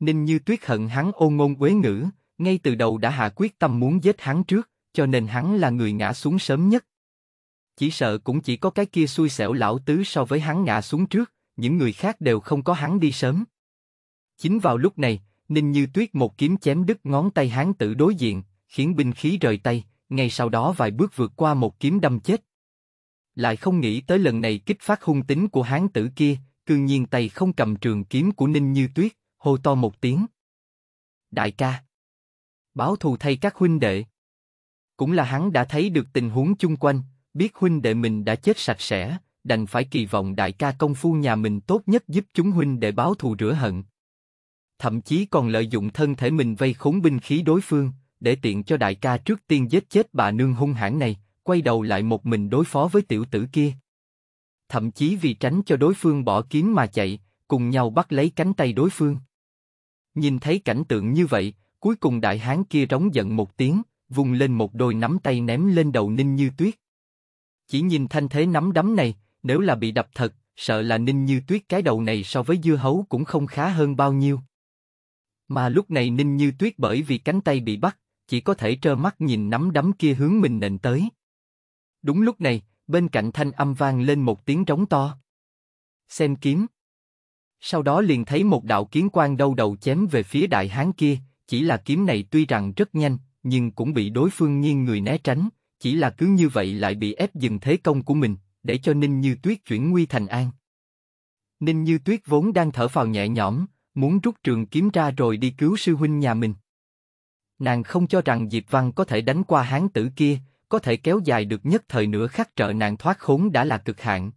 Ninh Như Tuyết hận hắn ôn ngôn quế ngữ, ngay từ đầu đã hạ quyết tâm muốn giết hắn trước, cho nên hắn là người ngã xuống sớm nhất. Chỉ sợ cũng chỉ có cái kia xui xẻo lão tứ so với hắn ngã xuống trước, những người khác đều không có hắn đi sớm. Chính vào lúc này, Ninh Như Tuyết một kiếm chém đứt ngón tay hắn tử đối diện, khiến binh khí rời tay, ngay sau đó vài bước vượt qua một kiếm đâm chết. Lại không nghĩ tới lần này kích phát hung tính của hắn tử kia, cương nhiên tay không cầm trường kiếm của Ninh Như Tuyết, hô to một tiếng. Đại ca! Báo thù thay các huynh đệ! Cũng là hắn đã thấy được tình huống chung quanh, biết huynh đệ mình đã chết sạch sẽ, đành phải kỳ vọng đại ca công phu nhà mình tốt nhất giúp chúng huynh đệ báo thù rửa hận. Thậm chí còn lợi dụng thân thể mình vây khốn binh khí đối phương, để tiện cho đại ca trước tiên giết chết bà nương hung hãn này, quay đầu lại một mình đối phó với tiểu tử kia. Thậm chí vì tránh cho đối phương bỏ kiếm mà chạy, cùng nhau bắt lấy cánh tay đối phương. Nhìn thấy cảnh tượng như vậy, cuối cùng đại hán kia rống giận một tiếng, vùng lên một đôi nắm tay ném lên đầu Ninh Như Tuyết. Chỉ nhìn thanh thế nắm đấm này, nếu là bị đập thật, sợ là Ninh Như Tuyết cái đầu này so với dưa hấu cũng không khá hơn bao nhiêu. Mà lúc này Ninh Như Tuyết bởi vì cánh tay bị bắt, chỉ có thể trơ mắt nhìn nắm đấm kia hướng mình nện tới. Đúng lúc này, bên cạnh thanh âm vang lên một tiếng trống to. Xem kiếm. Sau đó liền thấy một đạo kiếm quang đâu đầu chém về phía đại hán kia, chỉ là kiếm này tuy rằng rất nhanh, nhưng cũng bị đối phương nghiêng người né tránh chỉ là cứ như vậy lại bị ép dừng thế công của mình, để cho Ninh Như Tuyết chuyển nguy thành an. Ninh Như Tuyết vốn đang thở phào nhẹ nhõm, muốn rút trường kiếm ra rồi đi cứu sư huynh nhà mình. Nàng không cho rằng Diệp Văn có thể đánh qua hán tử kia, có thể kéo dài được nhất thời nữa khắc trợ nàng thoát khốn đã là cực hạn.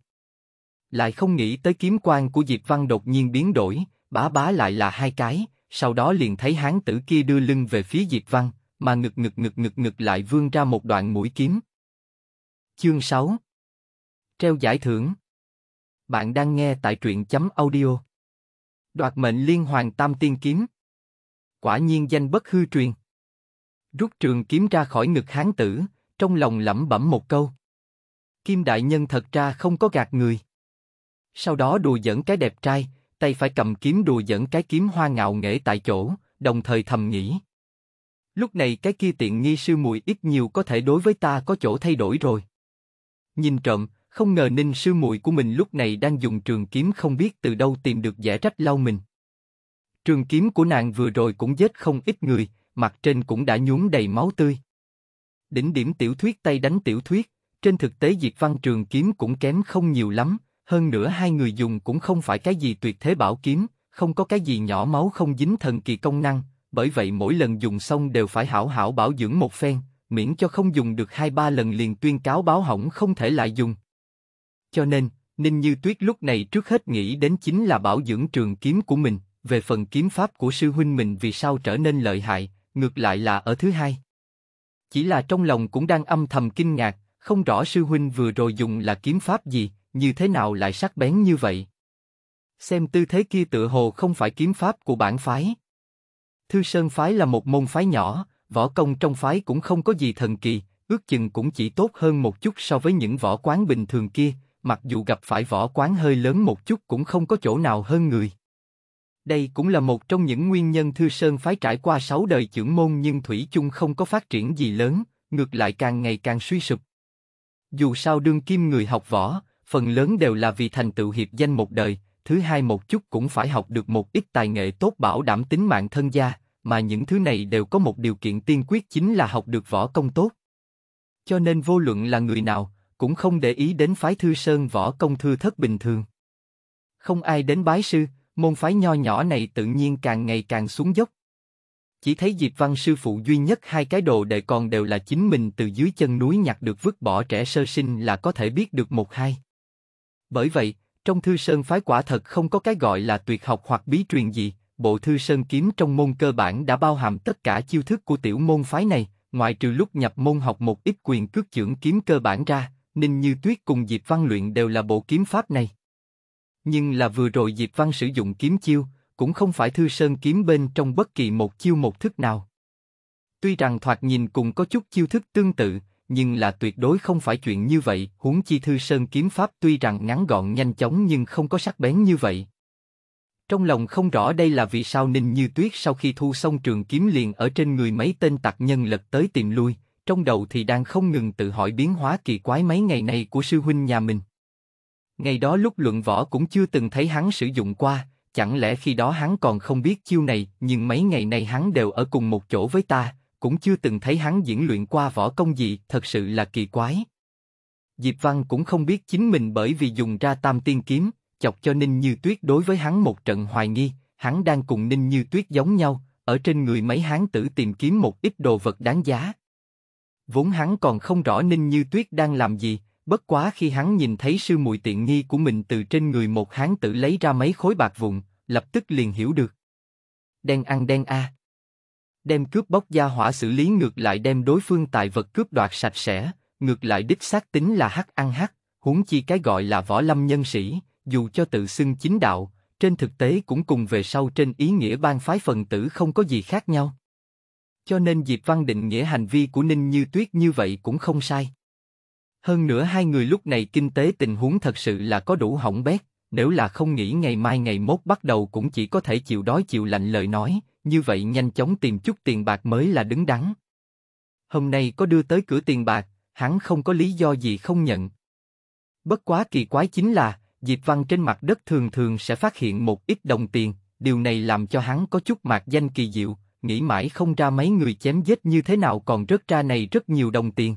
Lại không nghĩ tới kiếm quan của Diệp Văn đột nhiên biến đổi, bá bá lại là hai cái, sau đó liền thấy hán tử kia đưa lưng về phía Diệp Văn, mà ngực ngực ngực ngực ngực lại vươn ra một đoạn mũi kiếm. Chương 6 Treo giải thưởng Bạn đang nghe tại truyện chấm audio. Đoạt mệnh liên hoàng tam tiên kiếm. Quả nhiên danh bất hư truyền. Rút trường kiếm ra khỏi ngực hán tử, trong lòng lẩm bẩm một câu. Kim đại nhân thật ra không có gạt người. Sau đó đùa dẫn cái đẹp trai, tay phải cầm kiếm đùa dẫn cái kiếm hoa ngạo nghễ tại chỗ, đồng thời thầm nghĩ. Lúc này cái kia tiện nghi sư muội ít nhiều có thể đối với ta có chỗ thay đổi rồi. Nhìn trộm, không ngờ ninh sư muội của mình lúc này đang dùng trường kiếm không biết từ đâu tìm được giải trách lau mình. Trường kiếm của nàng vừa rồi cũng giết không ít người, mặt trên cũng đã nhuốm đầy máu tươi. Đỉnh điểm tiểu thuyết tay đánh tiểu thuyết, trên thực tế diệt văn trường kiếm cũng kém không nhiều lắm, hơn nữa hai người dùng cũng không phải cái gì tuyệt thế bảo kiếm, không có cái gì nhỏ máu không dính thần kỳ công năng, bởi vậy mỗi lần dùng xong đều phải hảo hảo bảo dưỡng một phen, miễn cho không dùng được hai ba lần liền tuyên cáo báo hỏng không thể lại dùng. Cho nên, Ninh Như Tuyết lúc này trước hết nghĩ đến chính là bảo dưỡng trường kiếm của mình, về phần kiếm pháp của sư huynh mình vì sao trở nên lợi hại, ngược lại là ở thứ hai. Chỉ là trong lòng cũng đang âm thầm kinh ngạc, không rõ sư huynh vừa rồi dùng là kiếm pháp gì, như thế nào lại sắc bén như vậy. Xem tư thế kia tựa hồ không phải kiếm pháp của bản phái. Thư Sơn Phái là một môn phái nhỏ, võ công trong phái cũng không có gì thần kỳ, ước chừng cũng chỉ tốt hơn một chút so với những võ quán bình thường kia, mặc dù gặp phải võ quán hơi lớn một chút cũng không có chỗ nào hơn người. Đây cũng là một trong những nguyên nhân Thư Sơn Phái trải qua sáu đời trưởng môn nhưng Thủy chung không có phát triển gì lớn, ngược lại càng ngày càng suy sụp. Dù sao đương kim người học võ, phần lớn đều là vì thành tựu hiệp danh một đời, thứ hai một chút cũng phải học được một ít tài nghệ tốt bảo đảm tính mạng thân gia, mà những thứ này đều có một điều kiện tiên quyết chính là học được võ công tốt. Cho nên vô luận là người nào, cũng không để ý đến phái thư sơn võ công thư thất bình thường. Không ai đến bái sư, môn phái nho nhỏ này tự nhiên càng ngày càng xuống dốc. Chỉ thấy Diệp Văn sư phụ duy nhất hai cái đồ đệ còn đều là chính mình từ dưới chân núi nhặt được vứt bỏ trẻ sơ sinh là có thể biết được một hai. Bởi vậy, trong thư sơn phái quả thật không có cái gọi là tuyệt học hoặc bí truyền gì, bộ thư sơn kiếm trong môn cơ bản đã bao hàm tất cả chiêu thức của tiểu môn phái này, ngoại trừ lúc nhập môn học một ít quyền cước trưởng kiếm cơ bản ra, Ninh Như Tuyết cùng Diệp Văn luyện đều là bộ kiếm pháp này. Nhưng là vừa rồi Diệp Văn sử dụng kiếm chiêu, cũng không phải thư sơn kiếm bên trong bất kỳ một chiêu một thức nào. Tuy rằng thoạt nhìn cùng có chút chiêu thức tương tự, nhưng là tuyệt đối không phải chuyện như vậy, huống chi Thư Sơn kiếm pháp tuy rằng ngắn gọn nhanh chóng nhưng không có sắc bén như vậy. Trong lòng không rõ đây là vì sao Ninh Như Tuyết sau khi thu xong trường kiếm liền ở trên người mấy tên tặc nhân lật tới tìm lui, trong đầu thì đang không ngừng tự hỏi biến hóa kỳ quái mấy ngày này của sư huynh nhà mình. Ngày đó lúc luận võ cũng chưa từng thấy hắn sử dụng qua, chẳng lẽ khi đó hắn còn không biết chiêu này, nhưng mấy ngày này hắn đều ở cùng một chỗ với ta, cũng chưa từng thấy hắn diễn luyện qua võ công gì, thật sự là kỳ quái. Diệp Văn cũng không biết chính mình bởi vì dùng ra tam tiên kiếm, chọc cho Ninh Như Tuyết đối với hắn một trận hoài nghi, hắn đang cùng Ninh Như Tuyết giống nhau, ở trên người mấy hán tử tìm kiếm một ít đồ vật đáng giá. Vốn hắn còn không rõ Ninh Như Tuyết đang làm gì, bất quá khi hắn nhìn thấy sư mùi tiện nghi của mình từ trên người một hán tử lấy ra mấy khối bạc vụn, lập tức liền hiểu được. Đen ăn đen a. À đem cướp bóc gia hỏa xử lý ngược lại đem đối phương tài vật cướp đoạt sạch sẽ, ngược lại đích xác tính là hắc ăn hắc, huống chi cái gọi là võ lâm nhân sĩ, dù cho tự xưng chính đạo, trên thực tế cũng cùng về sau trên ý nghĩa ban phái phần tử không có gì khác nhau. Cho nên Diệp Văn định nghĩa hành vi của Ninh Như Tuyết như vậy cũng không sai. Hơn nữa hai người lúc này kinh tế tình huống thật sự là có đủ hỏng bét, nếu là không nghĩ ngày mai ngày mốt bắt đầu cũng chỉ có thể chịu đói chịu lạnh lời nói, như vậy nhanh chóng tìm chút tiền bạc mới là đứng đắn. Hôm nay có đưa tới cửa tiền bạc, hắn không có lý do gì không nhận. Bất quá kỳ quái chính là, Diệp Văn trên mặt đất thường thường sẽ phát hiện một ít đồng tiền, điều này làm cho hắn có chút mạc danh kỳ diệu, nghĩ mãi không ra mấy người chém giết như thế nào còn rớt ra này rất nhiều đồng tiền.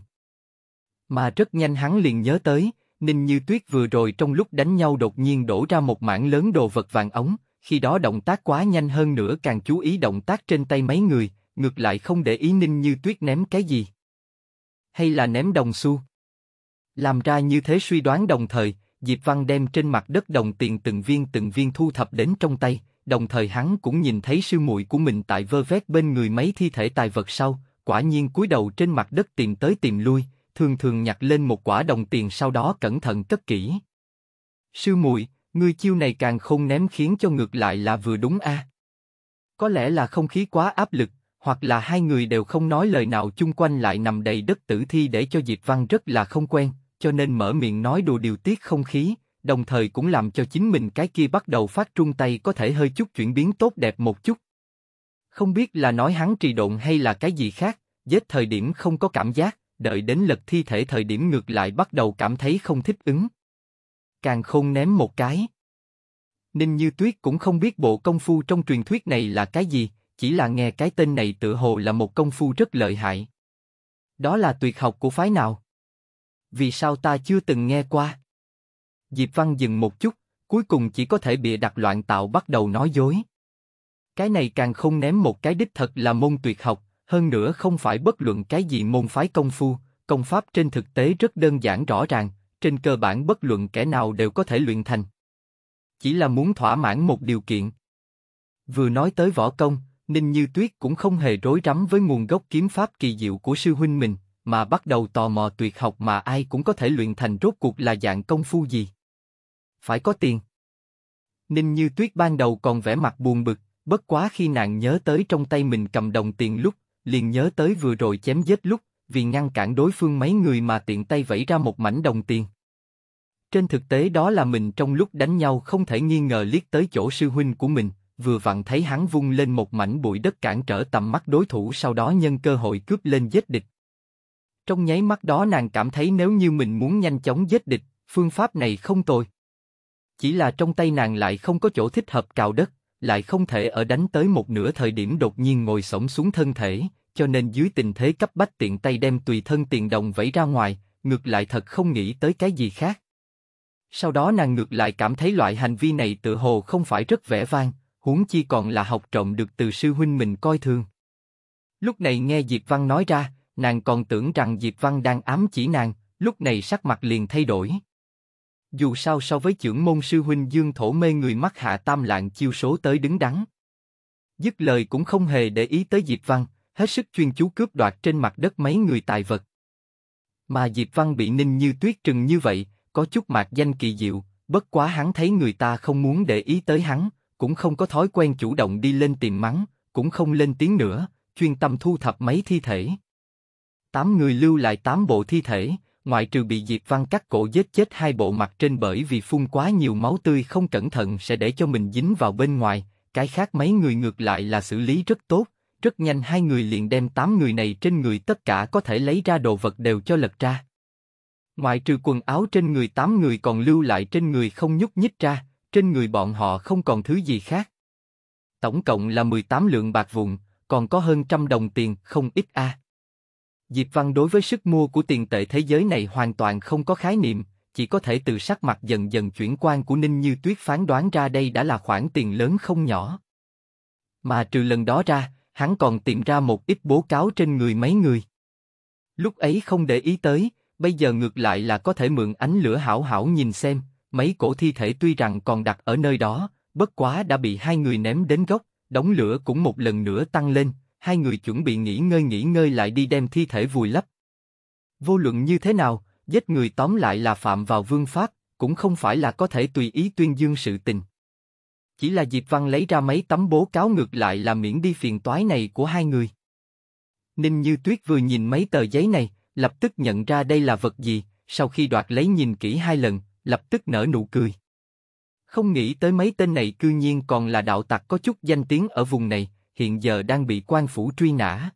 Mà rất nhanh hắn liền nhớ tới, Ninh Như Tuyết vừa rồi trong lúc đánh nhau đột nhiên đổ ra một mảng lớn đồ vật vàng ống, khi đó động tác quá nhanh hơn nữa càng chú ý động tác trên tay mấy người, ngược lại không để ý Ninh Như Tuyết ném cái gì. Hay là ném đồng xu. Làm ra như thế suy đoán đồng thời, Diệp Văn đem trên mặt đất đồng tiền từng viên từng viên thu thập đến trong tay, đồng thời hắn cũng nhìn thấy sư muội của mình tại vơ vét bên người mấy thi thể tài vật sau, quả nhiên cúi đầu trên mặt đất tìm tới tìm lui, thường thường nhặt lên một quả đồng tiền sau đó cẩn thận cất kỹ. Sư muội, Ngươi chiêu này càng không ném khiến cho ngược lại là vừa đúng a. À. Có lẽ là không khí quá áp lực, hoặc là hai người đều không nói lời nào chung quanh lại nằm đầy đất tử thi để cho Diệp Văn rất là không quen, cho nên mở miệng nói đùa điều tiết không khí, đồng thời cũng làm cho chính mình cái kia bắt đầu phát trung tay có thể hơi chút chuyển biến tốt đẹp một chút. Không biết là nói hắn trì độn hay là cái gì khác, giết thời điểm không có cảm giác, đợi đến lật thi thể thời điểm ngược lại bắt đầu cảm thấy không thích ứng càng không ném một cái. Ninh Như Tuyết cũng không biết bộ công phu trong truyền thuyết này là cái gì, chỉ là nghe cái tên này tự hồ là một công phu rất lợi hại. Đó là tuyệt học của phái nào? Vì sao ta chưa từng nghe qua? Diệp Văn dừng một chút, cuối cùng chỉ có thể bịa đặt loạn tạo bắt đầu nói dối. Cái này càng không ném một cái đích thật là môn tuyệt học, hơn nữa không phải bất luận cái gì môn phái công phu, công pháp trên thực tế rất đơn giản rõ ràng, trên cơ bản bất luận kẻ nào đều có thể luyện thành. Chỉ là muốn thỏa mãn một điều kiện. Vừa nói tới võ công, Ninh Như Tuyết cũng không hề rối rắm với nguồn gốc kiếm pháp kỳ diệu của sư huynh mình, mà bắt đầu tò mò tuyệt học mà ai cũng có thể luyện thành rốt cuộc là dạng công phu gì. Phải có tiền. Ninh Như Tuyết ban đầu còn vẻ mặt buồn bực, bất quá khi nàng nhớ tới trong tay mình cầm đồng tiền lúc, liền nhớ tới vừa rồi chém giết lúc, vì ngăn cản đối phương mấy người mà tiện tay vẫy ra một mảnh đồng tiền. Trên thực tế đó là mình trong lúc đánh nhau không thể nghi ngờ liếc tới chỗ sư huynh của mình, vừa vặn thấy hắn vung lên một mảnh bụi đất cản trở tầm mắt đối thủ sau đó nhân cơ hội cướp lên giết địch. Trong nháy mắt đó nàng cảm thấy nếu như mình muốn nhanh chóng giết địch, phương pháp này không tồi. Chỉ là trong tay nàng lại không có chỗ thích hợp cào đất, lại không thể ở đánh tới một nửa thời điểm đột nhiên ngồi sổng xuống thân thể, cho nên dưới tình thế cấp bách tiện tay đem tùy thân tiền đồng vẫy ra ngoài, ngược lại thật không nghĩ tới cái gì khác. Sau đó nàng ngược lại cảm thấy loại hành vi này tự hồ không phải rất vẻ vang, huống chi còn là học trộm được từ sư huynh mình coi thường. Lúc này nghe Diệp Văn nói ra, nàng còn tưởng rằng Diệp Văn đang ám chỉ nàng, lúc này sắc mặt liền thay đổi. Dù sao so với trưởng môn sư huynh Dương Thổ mê người mắt hạ tam lạng chiêu số tới đứng đắn. Dứt lời cũng không hề để ý tới Diệp Văn, hết sức chuyên chú cướp đoạt trên mặt đất mấy người tài vật. Mà Diệp Văn bị ninh như tuyết trừng như vậy, có chút mạc danh kỳ diệu, bất quá hắn thấy người ta không muốn để ý tới hắn, cũng không có thói quen chủ động đi lên tìm mắng, cũng không lên tiếng nữa, chuyên tâm thu thập mấy thi thể. Tám người lưu lại tám bộ thi thể, ngoại trừ bị Diệp Văn cắt cổ giết chết hai bộ mặt trên bởi vì phun quá nhiều máu tươi không cẩn thận sẽ để cho mình dính vào bên ngoài, cái khác mấy người ngược lại là xử lý rất tốt, rất nhanh hai người liền đem tám người này trên người tất cả có thể lấy ra đồ vật đều cho lật ra. Ngoại trừ quần áo trên người tám người còn lưu lại trên người không nhúc nhích ra, trên người bọn họ không còn thứ gì khác. Tổng cộng là 18 lượng bạc vụn, còn có hơn trăm đồng tiền, không ít a. À. Diệp Văn đối với sức mua của tiền tệ thế giới này hoàn toàn không có khái niệm, chỉ có thể từ sắc mặt dần dần chuyển quan của Ninh Như Tuyết phán đoán ra đây đã là khoản tiền lớn không nhỏ. Mà trừ lần đó ra, hắn còn tìm ra một ít bố cáo trên người mấy người. Lúc ấy không để ý tới, bây giờ ngược lại là có thể mượn ánh lửa hảo hảo nhìn xem, mấy cổ thi thể tuy rằng còn đặt ở nơi đó, bất quá đã bị hai người ném đến gốc, đống lửa cũng một lần nữa tăng lên, hai người chuẩn bị nghỉ ngơi nghỉ ngơi lại đi đem thi thể vùi lấp. Vô luận như thế nào, giết người tóm lại là phạm vào vương pháp, cũng không phải là có thể tùy ý tuyên dương sự tình. Chỉ là Diệp Văn lấy ra mấy tấm bố cáo ngược lại là miễn đi phiền toái này của hai người. Ninh Như Tuyết vừa nhìn mấy tờ giấy này, lập tức nhận ra đây là vật gì, sau khi đoạt lấy nhìn kỹ hai lần, lập tức nở nụ cười. Không nghĩ tới mấy tên này cư nhiên còn là đạo tặc có chút danh tiếng ở vùng này, hiện giờ đang bị quan phủ truy nã.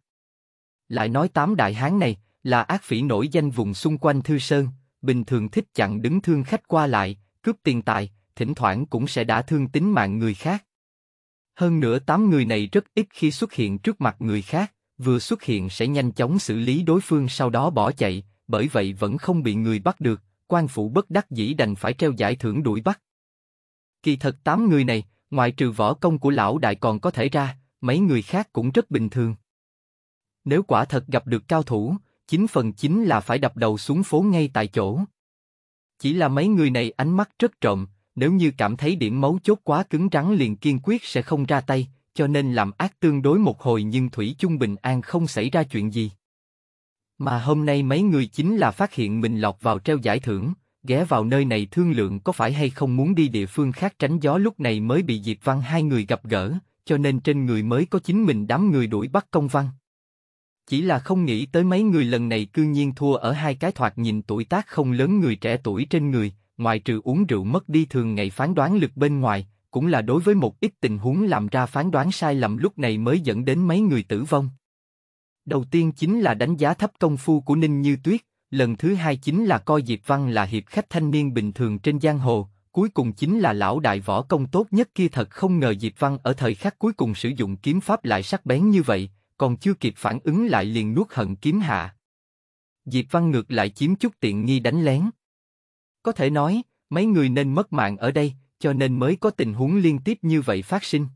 Lại nói tám đại hán này là ác phỉ nổi danh vùng xung quanh Thư Sơn, bình thường thích chặn đứng thương khách qua lại, cướp tiền tài, thỉnh thoảng cũng sẽ đã thương tính mạng người khác. Hơn nữa tám người này rất ít khi xuất hiện trước mặt người khác, vừa xuất hiện sẽ nhanh chóng xử lý đối phương sau đó bỏ chạy, bởi vậy vẫn không bị người bắt được, quan phụ bất đắc dĩ đành phải treo giải thưởng đuổi bắt. Kỳ thật tám người này, ngoại trừ võ công của lão đại còn có thể ra, mấy người khác cũng rất bình thường. Nếu quả thật gặp được cao thủ, chín phần chín là phải đập đầu xuống phố ngay tại chỗ. Chỉ là mấy người này ánh mắt rất trộm, nếu như cảm thấy điểm mấu chốt quá cứng rắn liền kiên quyết sẽ không ra tay, cho nên làm ác tương đối một hồi nhưng Thủy trung bình an không xảy ra chuyện gì. Mà hôm nay mấy người chính là phát hiện mình lọt vào treo giải thưởng, ghé vào nơi này thương lượng có phải hay không muốn đi địa phương khác tránh gió lúc này mới bị Diệp Văn hai người gặp gỡ, cho nên trên người mới có chính mình đám người đuổi bắt công văn. Chỉ là không nghĩ tới mấy người lần này cư nhiên thua ở hai cái thoạt nhìn tuổi tác không lớn người trẻ tuổi trên người, ngoài trừ uống rượu mất đi thường ngày phán đoán lực bên ngoài, cũng là đối với một ít tình huống làm ra phán đoán sai lầm lúc này mới dẫn đến mấy người tử vong. Đầu tiên chính là đánh giá thấp công phu của Ninh Như Tuyết, lần thứ hai chính là coi Diệp Văn là hiệp khách thanh niên bình thường trên giang hồ, cuối cùng chính là lão đại võ công tốt nhất kia thật không ngờ Diệp Văn ở thời khắc cuối cùng sử dụng kiếm pháp lại sắc bén như vậy, còn chưa kịp phản ứng lại liền nuốt hận kiếm hạ. Diệp Văn ngược lại chiếm chút tiện nghi đánh lén. Có thể nói, mấy người nên mất mạng ở đây, cho nên mới có tình huống liên tiếp như vậy phát sinh.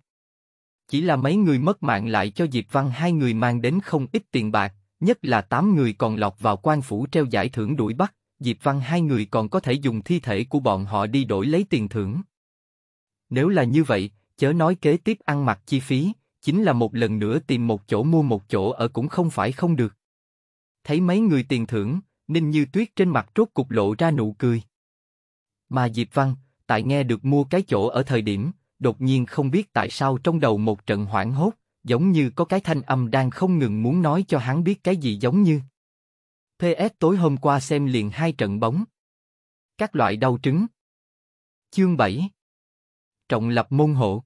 Chỉ là mấy người mất mạng lại cho Diệp Văn hai người mang đến không ít tiền bạc, nhất là tám người còn lọt vào quan phủ treo giải thưởng đuổi bắt, Diệp Văn hai người còn có thể dùng thi thể của bọn họ đi đổi lấy tiền thưởng. Nếu là như vậy, chớ nói kế tiếp ăn mặc chi phí, chính là một lần nữa tìm một chỗ mua một chỗ ở cũng không phải không được. Thấy mấy người tiền thưởng, Ninh Như Tuyết trên mặt rốt cục lộ ra nụ cười. Mà Diệp Văn, tại nghe được mua cái chỗ ở thời điểm, đột nhiên không biết tại sao trong đầu một trận hoảng hốt, giống như có cái thanh âm đang không ngừng muốn nói cho hắn biết cái gì giống như. PS tối hôm qua xem liền hai trận bóng. Các loại đau trứng. Chương 7 Trọng lập môn hộ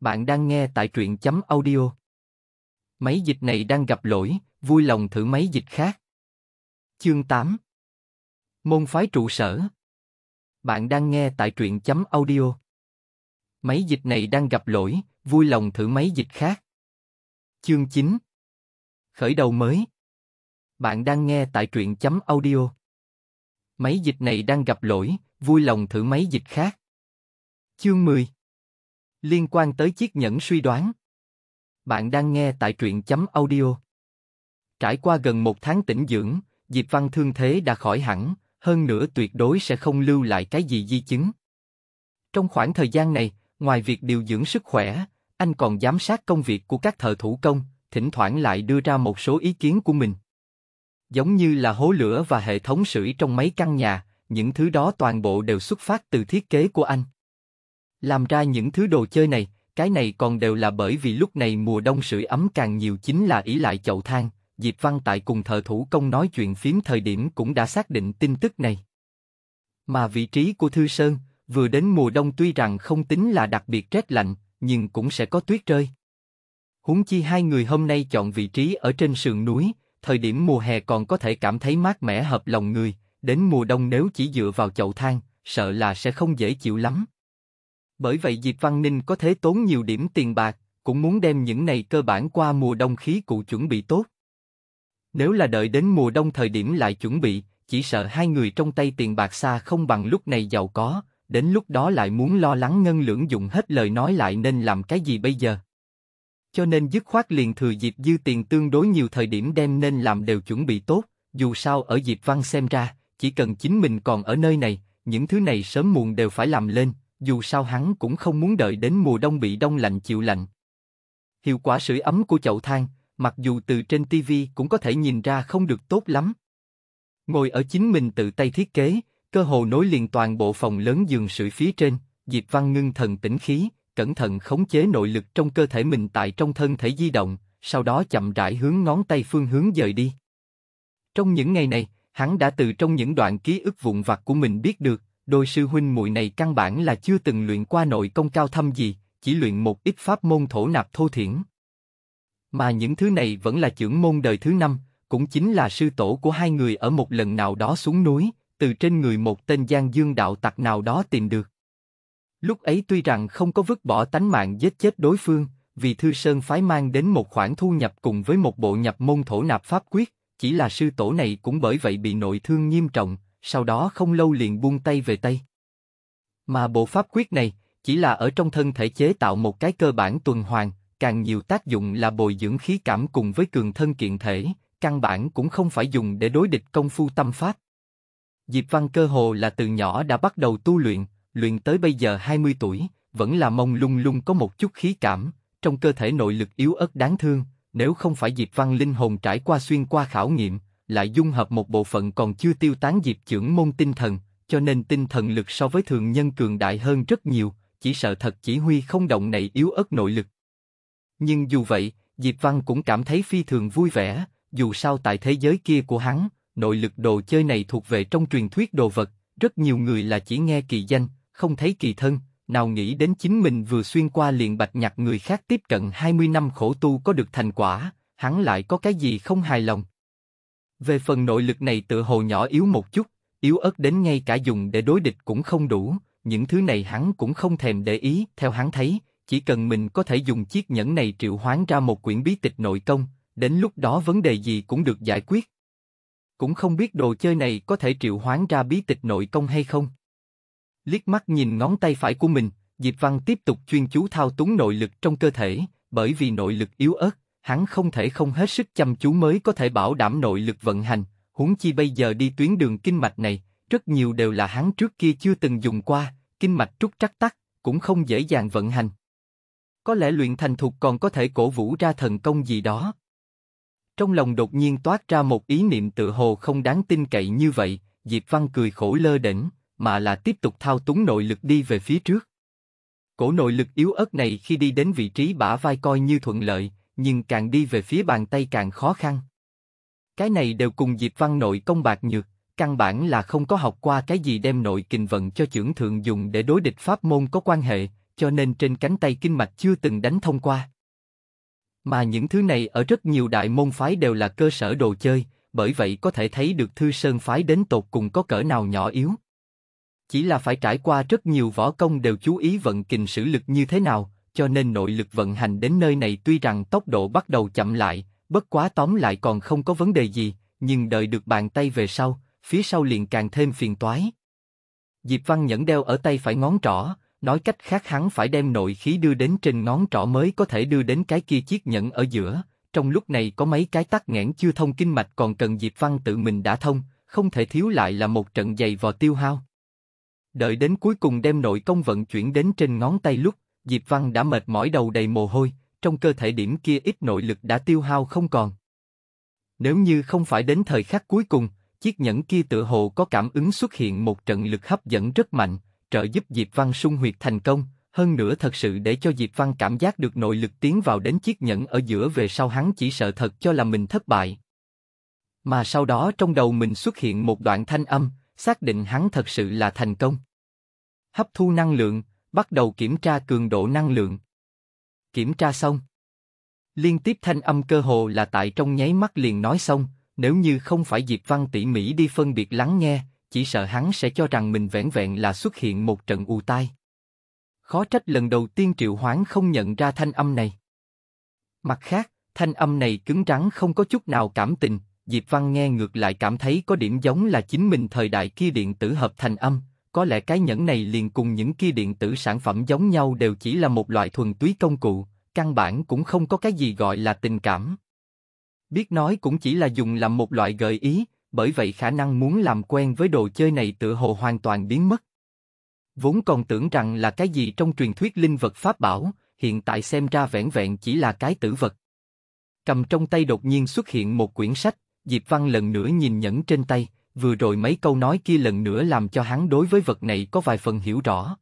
Bạn đang nghe tại truyện chấm audio. máy dịch này đang gặp lỗi, vui lòng thử máy dịch khác. Chương 8 Môn phái trụ sở bạn đang nghe tại truyện chấm audio. Máy dịch này đang gặp lỗi, vui lòng thử máy dịch khác. Chương 9 Khởi đầu mới Bạn đang nghe tại truyện chấm audio. Máy dịch này đang gặp lỗi, vui lòng thử máy dịch khác. Chương 10 Liên quan tới chiếc nhẫn suy đoán Bạn đang nghe tại truyện chấm audio. Trải qua gần một tháng tĩnh dưỡng, Diệp Văn thương thế đã khỏi hẳn, hơn nữa tuyệt đối sẽ không lưu lại cái gì di chứng. Trong khoảng thời gian này, ngoài việc điều dưỡng sức khỏe, anh còn giám sát công việc của các thợ thủ công, thỉnh thoảng lại đưa ra một số ý kiến của mình. Giống như là hố lửa và hệ thống sưởi trong mấy căn nhà, những thứ đó toàn bộ đều xuất phát từ thiết kế của anh. Làm ra những thứ đồ chơi này, cái này còn đều là bởi vì lúc này mùa đông sưởi ấm càng nhiều chính là ý lại chậu than, Diệp Văn tại cùng thợ thủ công nói chuyện phiếm thời điểm cũng đã xác định tin tức này. Mà vị trí của Thư Sơn, vừa đến mùa đông tuy rằng không tính là đặc biệt rét lạnh, nhưng cũng sẽ có tuyết rơi. Huống chi hai người hôm nay chọn vị trí ở trên sườn núi, thời điểm mùa hè còn có thể cảm thấy mát mẻ hợp lòng người, đến mùa đông nếu chỉ dựa vào chậu than, sợ là sẽ không dễ chịu lắm. Bởi vậy Diệp Văn Ninh có thể tốn nhiều điểm tiền bạc, cũng muốn đem những này cơ bản qua mùa đông khí cụ chuẩn bị tốt. Nếu là đợi đến mùa đông thời điểm lại chuẩn bị, chỉ sợ hai người trong tay tiền bạc xa không bằng lúc này giàu có, đến lúc đó lại muốn lo lắng ngân lưỡng dụng hết lời nói lại nên làm cái gì bây giờ. Cho nên dứt khoát liền thừa dịp dư tiền tương đối nhiều thời điểm đem nên làm đều chuẩn bị tốt, dù sao ở Diệp Văn xem ra, chỉ cần chính mình còn ở nơi này, những thứ này sớm muộn đều phải làm lên, dù sao hắn cũng không muốn đợi đến mùa đông bị đông lạnh chịu lạnh. Hiệu quả sưởi ấm của chậu than, mặc dù từ trên TV cũng có thể nhìn ra không được tốt lắm. Ngồi ở chính mình tự tay thiết kế, cơ hồ nối liền toàn bộ phòng lớn giường sưởi phía trên, Diệp Văn ngưng thần tĩnh khí, cẩn thận khống chế nội lực trong cơ thể mình tại trong thân thể di động, sau đó chậm rãi hướng ngón tay phương hướng dời đi. Trong những ngày này, hắn đã từ trong những đoạn ký ức vụn vặt của mình biết được, đôi sư huynh muội này căn bản là chưa từng luyện qua nội công cao thâm gì, chỉ luyện một ít pháp môn thổ nạp thô thiển mà những thứ này vẫn là trưởng môn đời thứ năm, cũng chính là sư tổ của hai người ở một lần nào đó xuống núi, từ trên người một tên Giang Dương đạo tặc nào đó tìm được. Lúc ấy tuy rằng không có vứt bỏ tánh mạng giết chết đối phương, vì Thư Sơn phái mang đến một khoản thu nhập cùng với một bộ nhập môn thổ nạp pháp quyết, chỉ là sư tổ này cũng bởi vậy bị nội thương nghiêm trọng, sau đó không lâu liền buông tay về tay. Mà bộ pháp quyết này, chỉ là ở trong thân thể chế tạo một cái cơ bản tuần hoàn, càng nhiều tác dụng là bồi dưỡng khí cảm cùng với cường thân kiện thể, căn bản cũng không phải dùng để đối địch công phu tâm pháp. Diệp Văn cơ hồ là từ nhỏ đã bắt đầu tu luyện, luyện tới bây giờ 20 tuổi, vẫn là mông lung lung có một chút khí cảm, trong cơ thể nội lực yếu ớt đáng thương, nếu không phải Diệp Văn linh hồn trải qua xuyên qua khảo nghiệm, lại dung hợp một bộ phận còn chưa tiêu tán Diệp trưởng môn tinh thần, cho nên tinh thần lực so với thường nhân cường đại hơn rất nhiều, chỉ sợ thật chỉ huy không động này yếu ớt nội lực. Nhưng dù vậy, Diệp Văn cũng cảm thấy phi thường vui vẻ, dù sao tại thế giới kia của hắn, nội lực đồ chơi này thuộc về trong truyền thuyết đồ vật, rất nhiều người là chỉ nghe kỳ danh, không thấy kỳ thân, nào nghĩ đến chính mình vừa xuyên qua liền bạch nhặt người khác tiếp cận 20 năm khổ tu có được thành quả, hắn lại có cái gì không hài lòng. Về phần nội lực này tự hồ nhỏ yếu một chút, yếu ớt đến ngay cả dùng để đối địch cũng không đủ, những thứ này hắn cũng không thèm để ý, theo hắn thấy, chỉ cần mình có thể dùng chiếc nhẫn này triệu hoán ra một quyển bí tịch nội công, đến lúc đó vấn đề gì cũng được giải quyết. Cũng không biết đồ chơi này có thể triệu hoán ra bí tịch nội công hay không. Liếc mắt nhìn ngón tay phải của mình, Diệp Văn tiếp tục chuyên chú thao túng nội lực trong cơ thể, bởi vì nội lực yếu ớt, hắn không thể không hết sức chăm chú mới có thể bảo đảm nội lực vận hành, huống chi bây giờ đi tuyến đường kinh mạch này, rất nhiều đều là hắn trước kia chưa từng dùng qua, kinh mạch trúc trắc tắc, cũng không dễ dàng vận hành. Có lẽ luyện thành thục còn có thể cổ vũ ra thần công gì đó. Trong lòng đột nhiên toát ra một ý niệm tự hồ không đáng tin cậy như vậy, Diệp Văn cười khổ lơ đỉnh, mà là tiếp tục thao túng nội lực đi về phía trước. Cổ nội lực yếu ớt này khi đi đến vị trí bả vai coi như thuận lợi, nhưng càng đi về phía bàn tay càng khó khăn. Cái này đều cùng Diệp Văn nội công bạc nhược, căn bản là không có học qua cái gì đem nội kình vận cho trưởng thượng dùng để đối địch pháp môn có quan hệ, cho nên trên cánh tay kinh mạch chưa từng đánh thông qua. Mà những thứ này ở rất nhiều đại môn phái đều là cơ sở đồ chơi, bởi vậy có thể thấy được Thư Sơn phái đến tột cùng có cỡ nào nhỏ yếu. Chỉ là phải trải qua rất nhiều võ công đều chú ý vận kình sử lực như thế nào, cho nên nội lực vận hành đến nơi này tuy rằng tốc độ bắt đầu chậm lại, bất quá tóm lại còn không có vấn đề gì, nhưng đợi được bàn tay về sau, phía sau liền càng thêm phiền toái. Diệp Văn Nhẫn đeo ở tay phải ngón trỏ, nói cách khác hắn phải đem nội khí đưa đến trên ngón trỏ mới có thể đưa đến cái kia chiếc nhẫn ở giữa, trong lúc này có mấy cái tắc nghẽn chưa thông kinh mạch còn cần Diệp Văn tự mình đã thông, không thể thiếu lại là một trận dày vò tiêu hao. Đợi đến cuối cùng đem nội công vận chuyển đến trên ngón tay lúc, Diệp Văn đã mệt mỏi đầu đầy mồ hôi, trong cơ thể điểm kia ít nội lực đã tiêu hao không còn. Nếu như không phải đến thời khắc cuối cùng, chiếc nhẫn kia tựa hồ có cảm ứng xuất hiện một trận lực hấp dẫn rất mạnh, trợ giúp Diệp Văn sung huyệt thành công, hơn nữa thật sự để cho Diệp Văn cảm giác được nội lực tiến vào đến chiếc nhẫn ở giữa về sau hắn chỉ sợ thật cho là mình thất bại. Mà sau đó trong đầu mình xuất hiện một đoạn thanh âm, xác định hắn thật sự là thành công. Hấp thu năng lượng, bắt đầu kiểm tra cường độ năng lượng. Kiểm tra xong. Liên tiếp thanh âm cơ hồ là tại trong nháy mắt liền nói xong, nếu như không phải Diệp Văn tỉ mỉ đi phân biệt lắng nghe, chỉ sợ hắn sẽ cho rằng mình vẻn vẹn là xuất hiện một trận ù tai. Khó trách lần đầu tiên triệu hoán không nhận ra thanh âm này. Mặt khác, thanh âm này cứng rắn không có chút nào cảm tình, Diệp Văn nghe ngược lại cảm thấy có điểm giống là chính mình thời đại kia điện tử hợp thành âm, có lẽ cái nhẫn này liền cùng những kia điện tử sản phẩm giống nhau đều chỉ là một loại thuần túy công cụ, căn bản cũng không có cái gì gọi là tình cảm. Biết nói cũng chỉ là dùng làm một loại gợi ý, bởi vậy khả năng muốn làm quen với đồ chơi này tựa hồ hoàn toàn biến mất. Vốn còn tưởng rằng là cái gì trong truyền thuyết linh vật pháp bảo, hiện tại xem ra vẻn vẹn chỉ là cái tử vật. Cầm trong tay đột nhiên xuất hiện một quyển sách, Diệp Văn lần nữa nhìn nhẫn trên tay, vừa rồi mấy câu nói kia lần nữa làm cho hắn đối với vật này có vài phần hiểu rõ.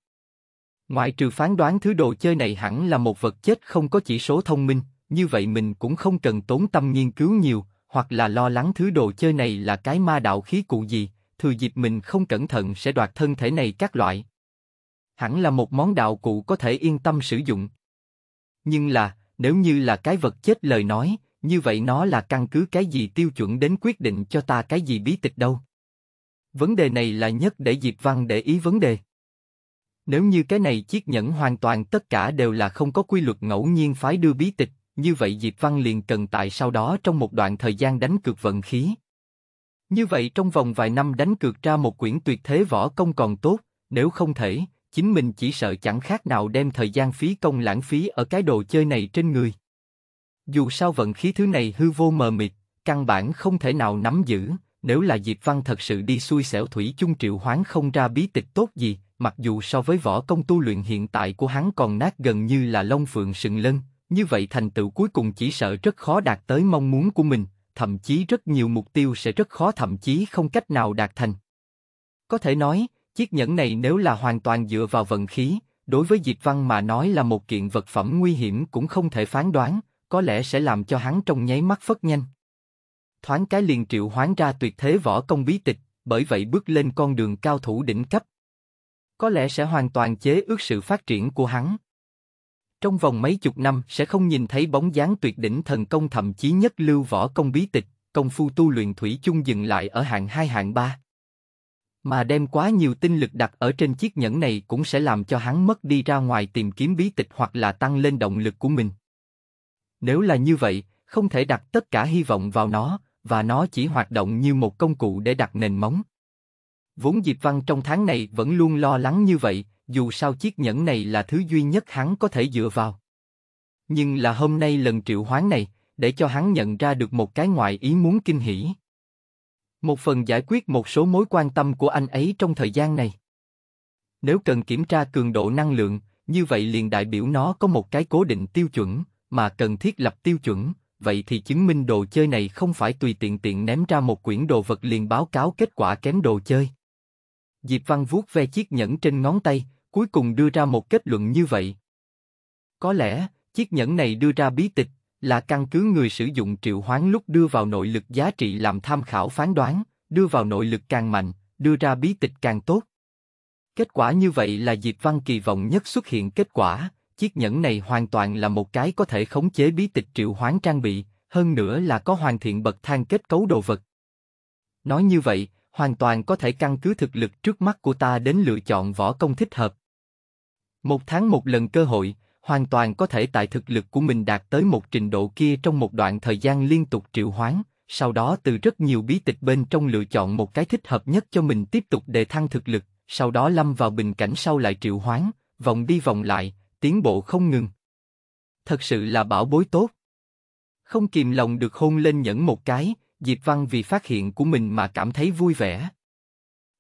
Ngoại trừ phán đoán thứ đồ chơi này hẳn là một vật chết không có chỉ số thông minh, như vậy mình cũng không cần tốn tâm nghiên cứu nhiều, hoặc là lo lắng thứ đồ chơi này là cái ma đạo khí cụ gì, thừa dịp mình không cẩn thận sẽ đoạt thân thể này các loại. Hẳn là một món đạo cụ có thể yên tâm sử dụng. Nhưng là, nếu như là cái vật chết lời nói, như vậy nó là căn cứ cái gì tiêu chuẩn đến quyết định cho ta cái gì bí tịch đâu. Vấn đề này là nhất để Diệp Văn để ý vấn đề. Nếu như cái này chiếc nhẫn hoàn toàn tất cả đều là không có quy luật ngẫu nhiên phái đưa bí tịch, như vậy Diệp Văn liền cần tại sau đó trong một đoạn thời gian đánh cược vận khí. Như vậy trong vòng vài năm đánh cược ra một quyển tuyệt thế võ công còn tốt, nếu không thể, chính mình chỉ sợ chẳng khác nào đem thời gian phí công lãng phí ở cái đồ chơi này trên người. Dù sao vận khí thứ này hư vô mờ mịt, căn bản không thể nào nắm giữ, nếu là Diệp Văn thật sự đi xui xẻo thủy chung triệu hoán không ra bí tịch tốt gì, mặc dù so với võ công tu luyện hiện tại của hắn còn nát gần như là lông phượng sừng lân, như vậy thành tựu cuối cùng chỉ sợ rất khó đạt tới mong muốn của mình, thậm chí rất nhiều mục tiêu sẽ rất khó thậm chí không cách nào đạt thành. Có thể nói, chiếc nhẫn này nếu là hoàn toàn dựa vào vận khí, đối với Diệp Văn mà nói là một kiện vật phẩm nguy hiểm cũng không thể phán đoán, có lẽ sẽ làm cho hắn trong nháy mắt phất nhanh. Thoáng cái liền triệu hoán ra tuyệt thế võ công bí tịch, bởi vậy bước lên con đường cao thủ đỉnh cấp. Có lẽ sẽ hoàn toàn chế ước sự phát triển của hắn trong vòng mấy chục năm sẽ không nhìn thấy bóng dáng tuyệt đỉnh thần công thậm chí nhất lưu võ công bí tịch, công phu tu luyện thủy chung dừng lại ở hạng 2 hạng 3. Mà đem quá nhiều tinh lực đặt ở trên chiếc nhẫn này cũng sẽ làm cho hắn mất đi ra ngoài tìm kiếm bí tịch hoặc là tăng lên động lực của mình. Nếu là như vậy, không thể đặt tất cả hy vọng vào nó, và nó chỉ hoạt động như một công cụ để đặt nền móng. Vốn Diệp Văn trong tháng này vẫn luôn lo lắng như vậy, dù sao chiếc nhẫn này là thứ duy nhất hắn có thể dựa vào. Nhưng là hôm nay lần triệu hoán này, để cho hắn nhận ra được một cái ngoại ý muốn kinh hỉ. Một phần giải quyết một số mối quan tâm của anh ấy trong thời gian này. Nếu cần kiểm tra cường độ năng lượng, như vậy liền đại biểu nó có một cái cố định tiêu chuẩn, mà cần thiết lập tiêu chuẩn, vậy thì chứng minh đồ chơi này không phải tùy tiện tiện ném ra một quyển đồ vật liền báo cáo kết quả kém đồ chơi. Diệp Văn vuốt ve chiếc nhẫn trên ngón tay, cuối cùng đưa ra một kết luận như vậy. Có lẽ, chiếc nhẫn này đưa ra bí tịch, là căn cứ người sử dụng triệu hoán lúc đưa vào nội lực giá trị làm tham khảo phán đoán, đưa vào nội lực càng mạnh, đưa ra bí tịch càng tốt. Kết quả như vậy là Diệp Văn kỳ vọng nhất xuất hiện kết quả, chiếc nhẫn này hoàn toàn là một cái có thể khống chế bí tịch triệu hoán trang bị, hơn nữa là có hoàn thiện bậc thang kết cấu đồ vật. Nói như vậy, hoàn toàn có thể căn cứ thực lực trước mắt của ta đến lựa chọn võ công thích hợp. Một tháng một lần cơ hội, hoàn toàn có thể tại thực lực của mình đạt tới một trình độ kia trong một đoạn thời gian liên tục triệu hoán, sau đó từ rất nhiều bí tịch bên trong lựa chọn một cái thích hợp nhất cho mình tiếp tục đề thăng thực lực, sau đó lâm vào bình cảnh sau lại triệu hoán, vòng đi vòng lại, tiến bộ không ngừng. Thật sự là bảo bối tốt. Không kìm lòng được hôn lên nhẫn một cái, Diệp Văn vì phát hiện của mình mà cảm thấy vui vẻ.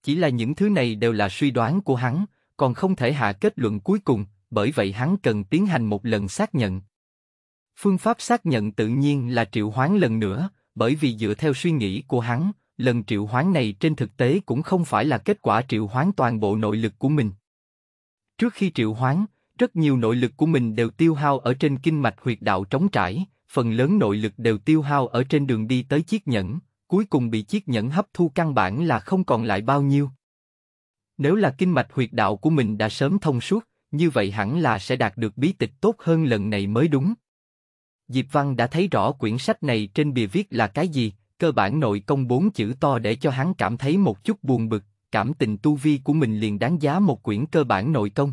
Chỉ là những thứ này đều là suy đoán của hắn, còn không thể hạ kết luận cuối cùng, bởi vậy hắn cần tiến hành một lần xác nhận. Phương pháp xác nhận tự nhiên là triệu hoán lần nữa, bởi vì dựa theo suy nghĩ của hắn, lần triệu hoán này trên thực tế cũng không phải là kết quả triệu hoán toàn bộ nội lực của mình. Trước khi triệu hoán, rất nhiều nội lực của mình đều tiêu hao ở trên kinh mạch huyệt đạo trống trải, phần lớn nội lực đều tiêu hao ở trên đường đi tới chiếc nhẫn, cuối cùng bị chiếc nhẫn hấp thu căn bản là không còn lại bao nhiêu. Nếu là kinh mạch huyệt đạo của mình đã sớm thông suốt, như vậy hẳn là sẽ đạt được bí tịch tốt hơn lần này mới đúng. Diệp Văn đã thấy rõ quyển sách này trên bìa viết là cái gì, cơ bản nội công bốn chữ to để cho hắn cảm thấy một chút buồn bực, cảm tình tu vi của mình liền đáng giá một quyển cơ bản nội công.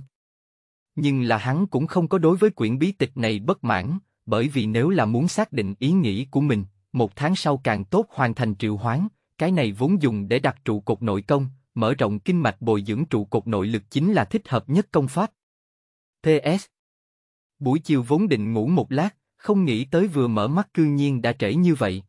Nhưng là hắn cũng không có đối với quyển bí tịch này bất mãn, bởi vì nếu là muốn xác định ý nghĩ của mình, một tháng sau càng tốt hoàn thành triệu hoán, cái này vốn dùng để đặt trụ cột nội công, mở rộng kinh mạch bồi dưỡng trụ cột nội lực chính là thích hợp nhất công pháp. PS Buổi chiều vốn định ngủ một lát, không nghĩ tới vừa mở mắt cư nhiên đã trễ như vậy.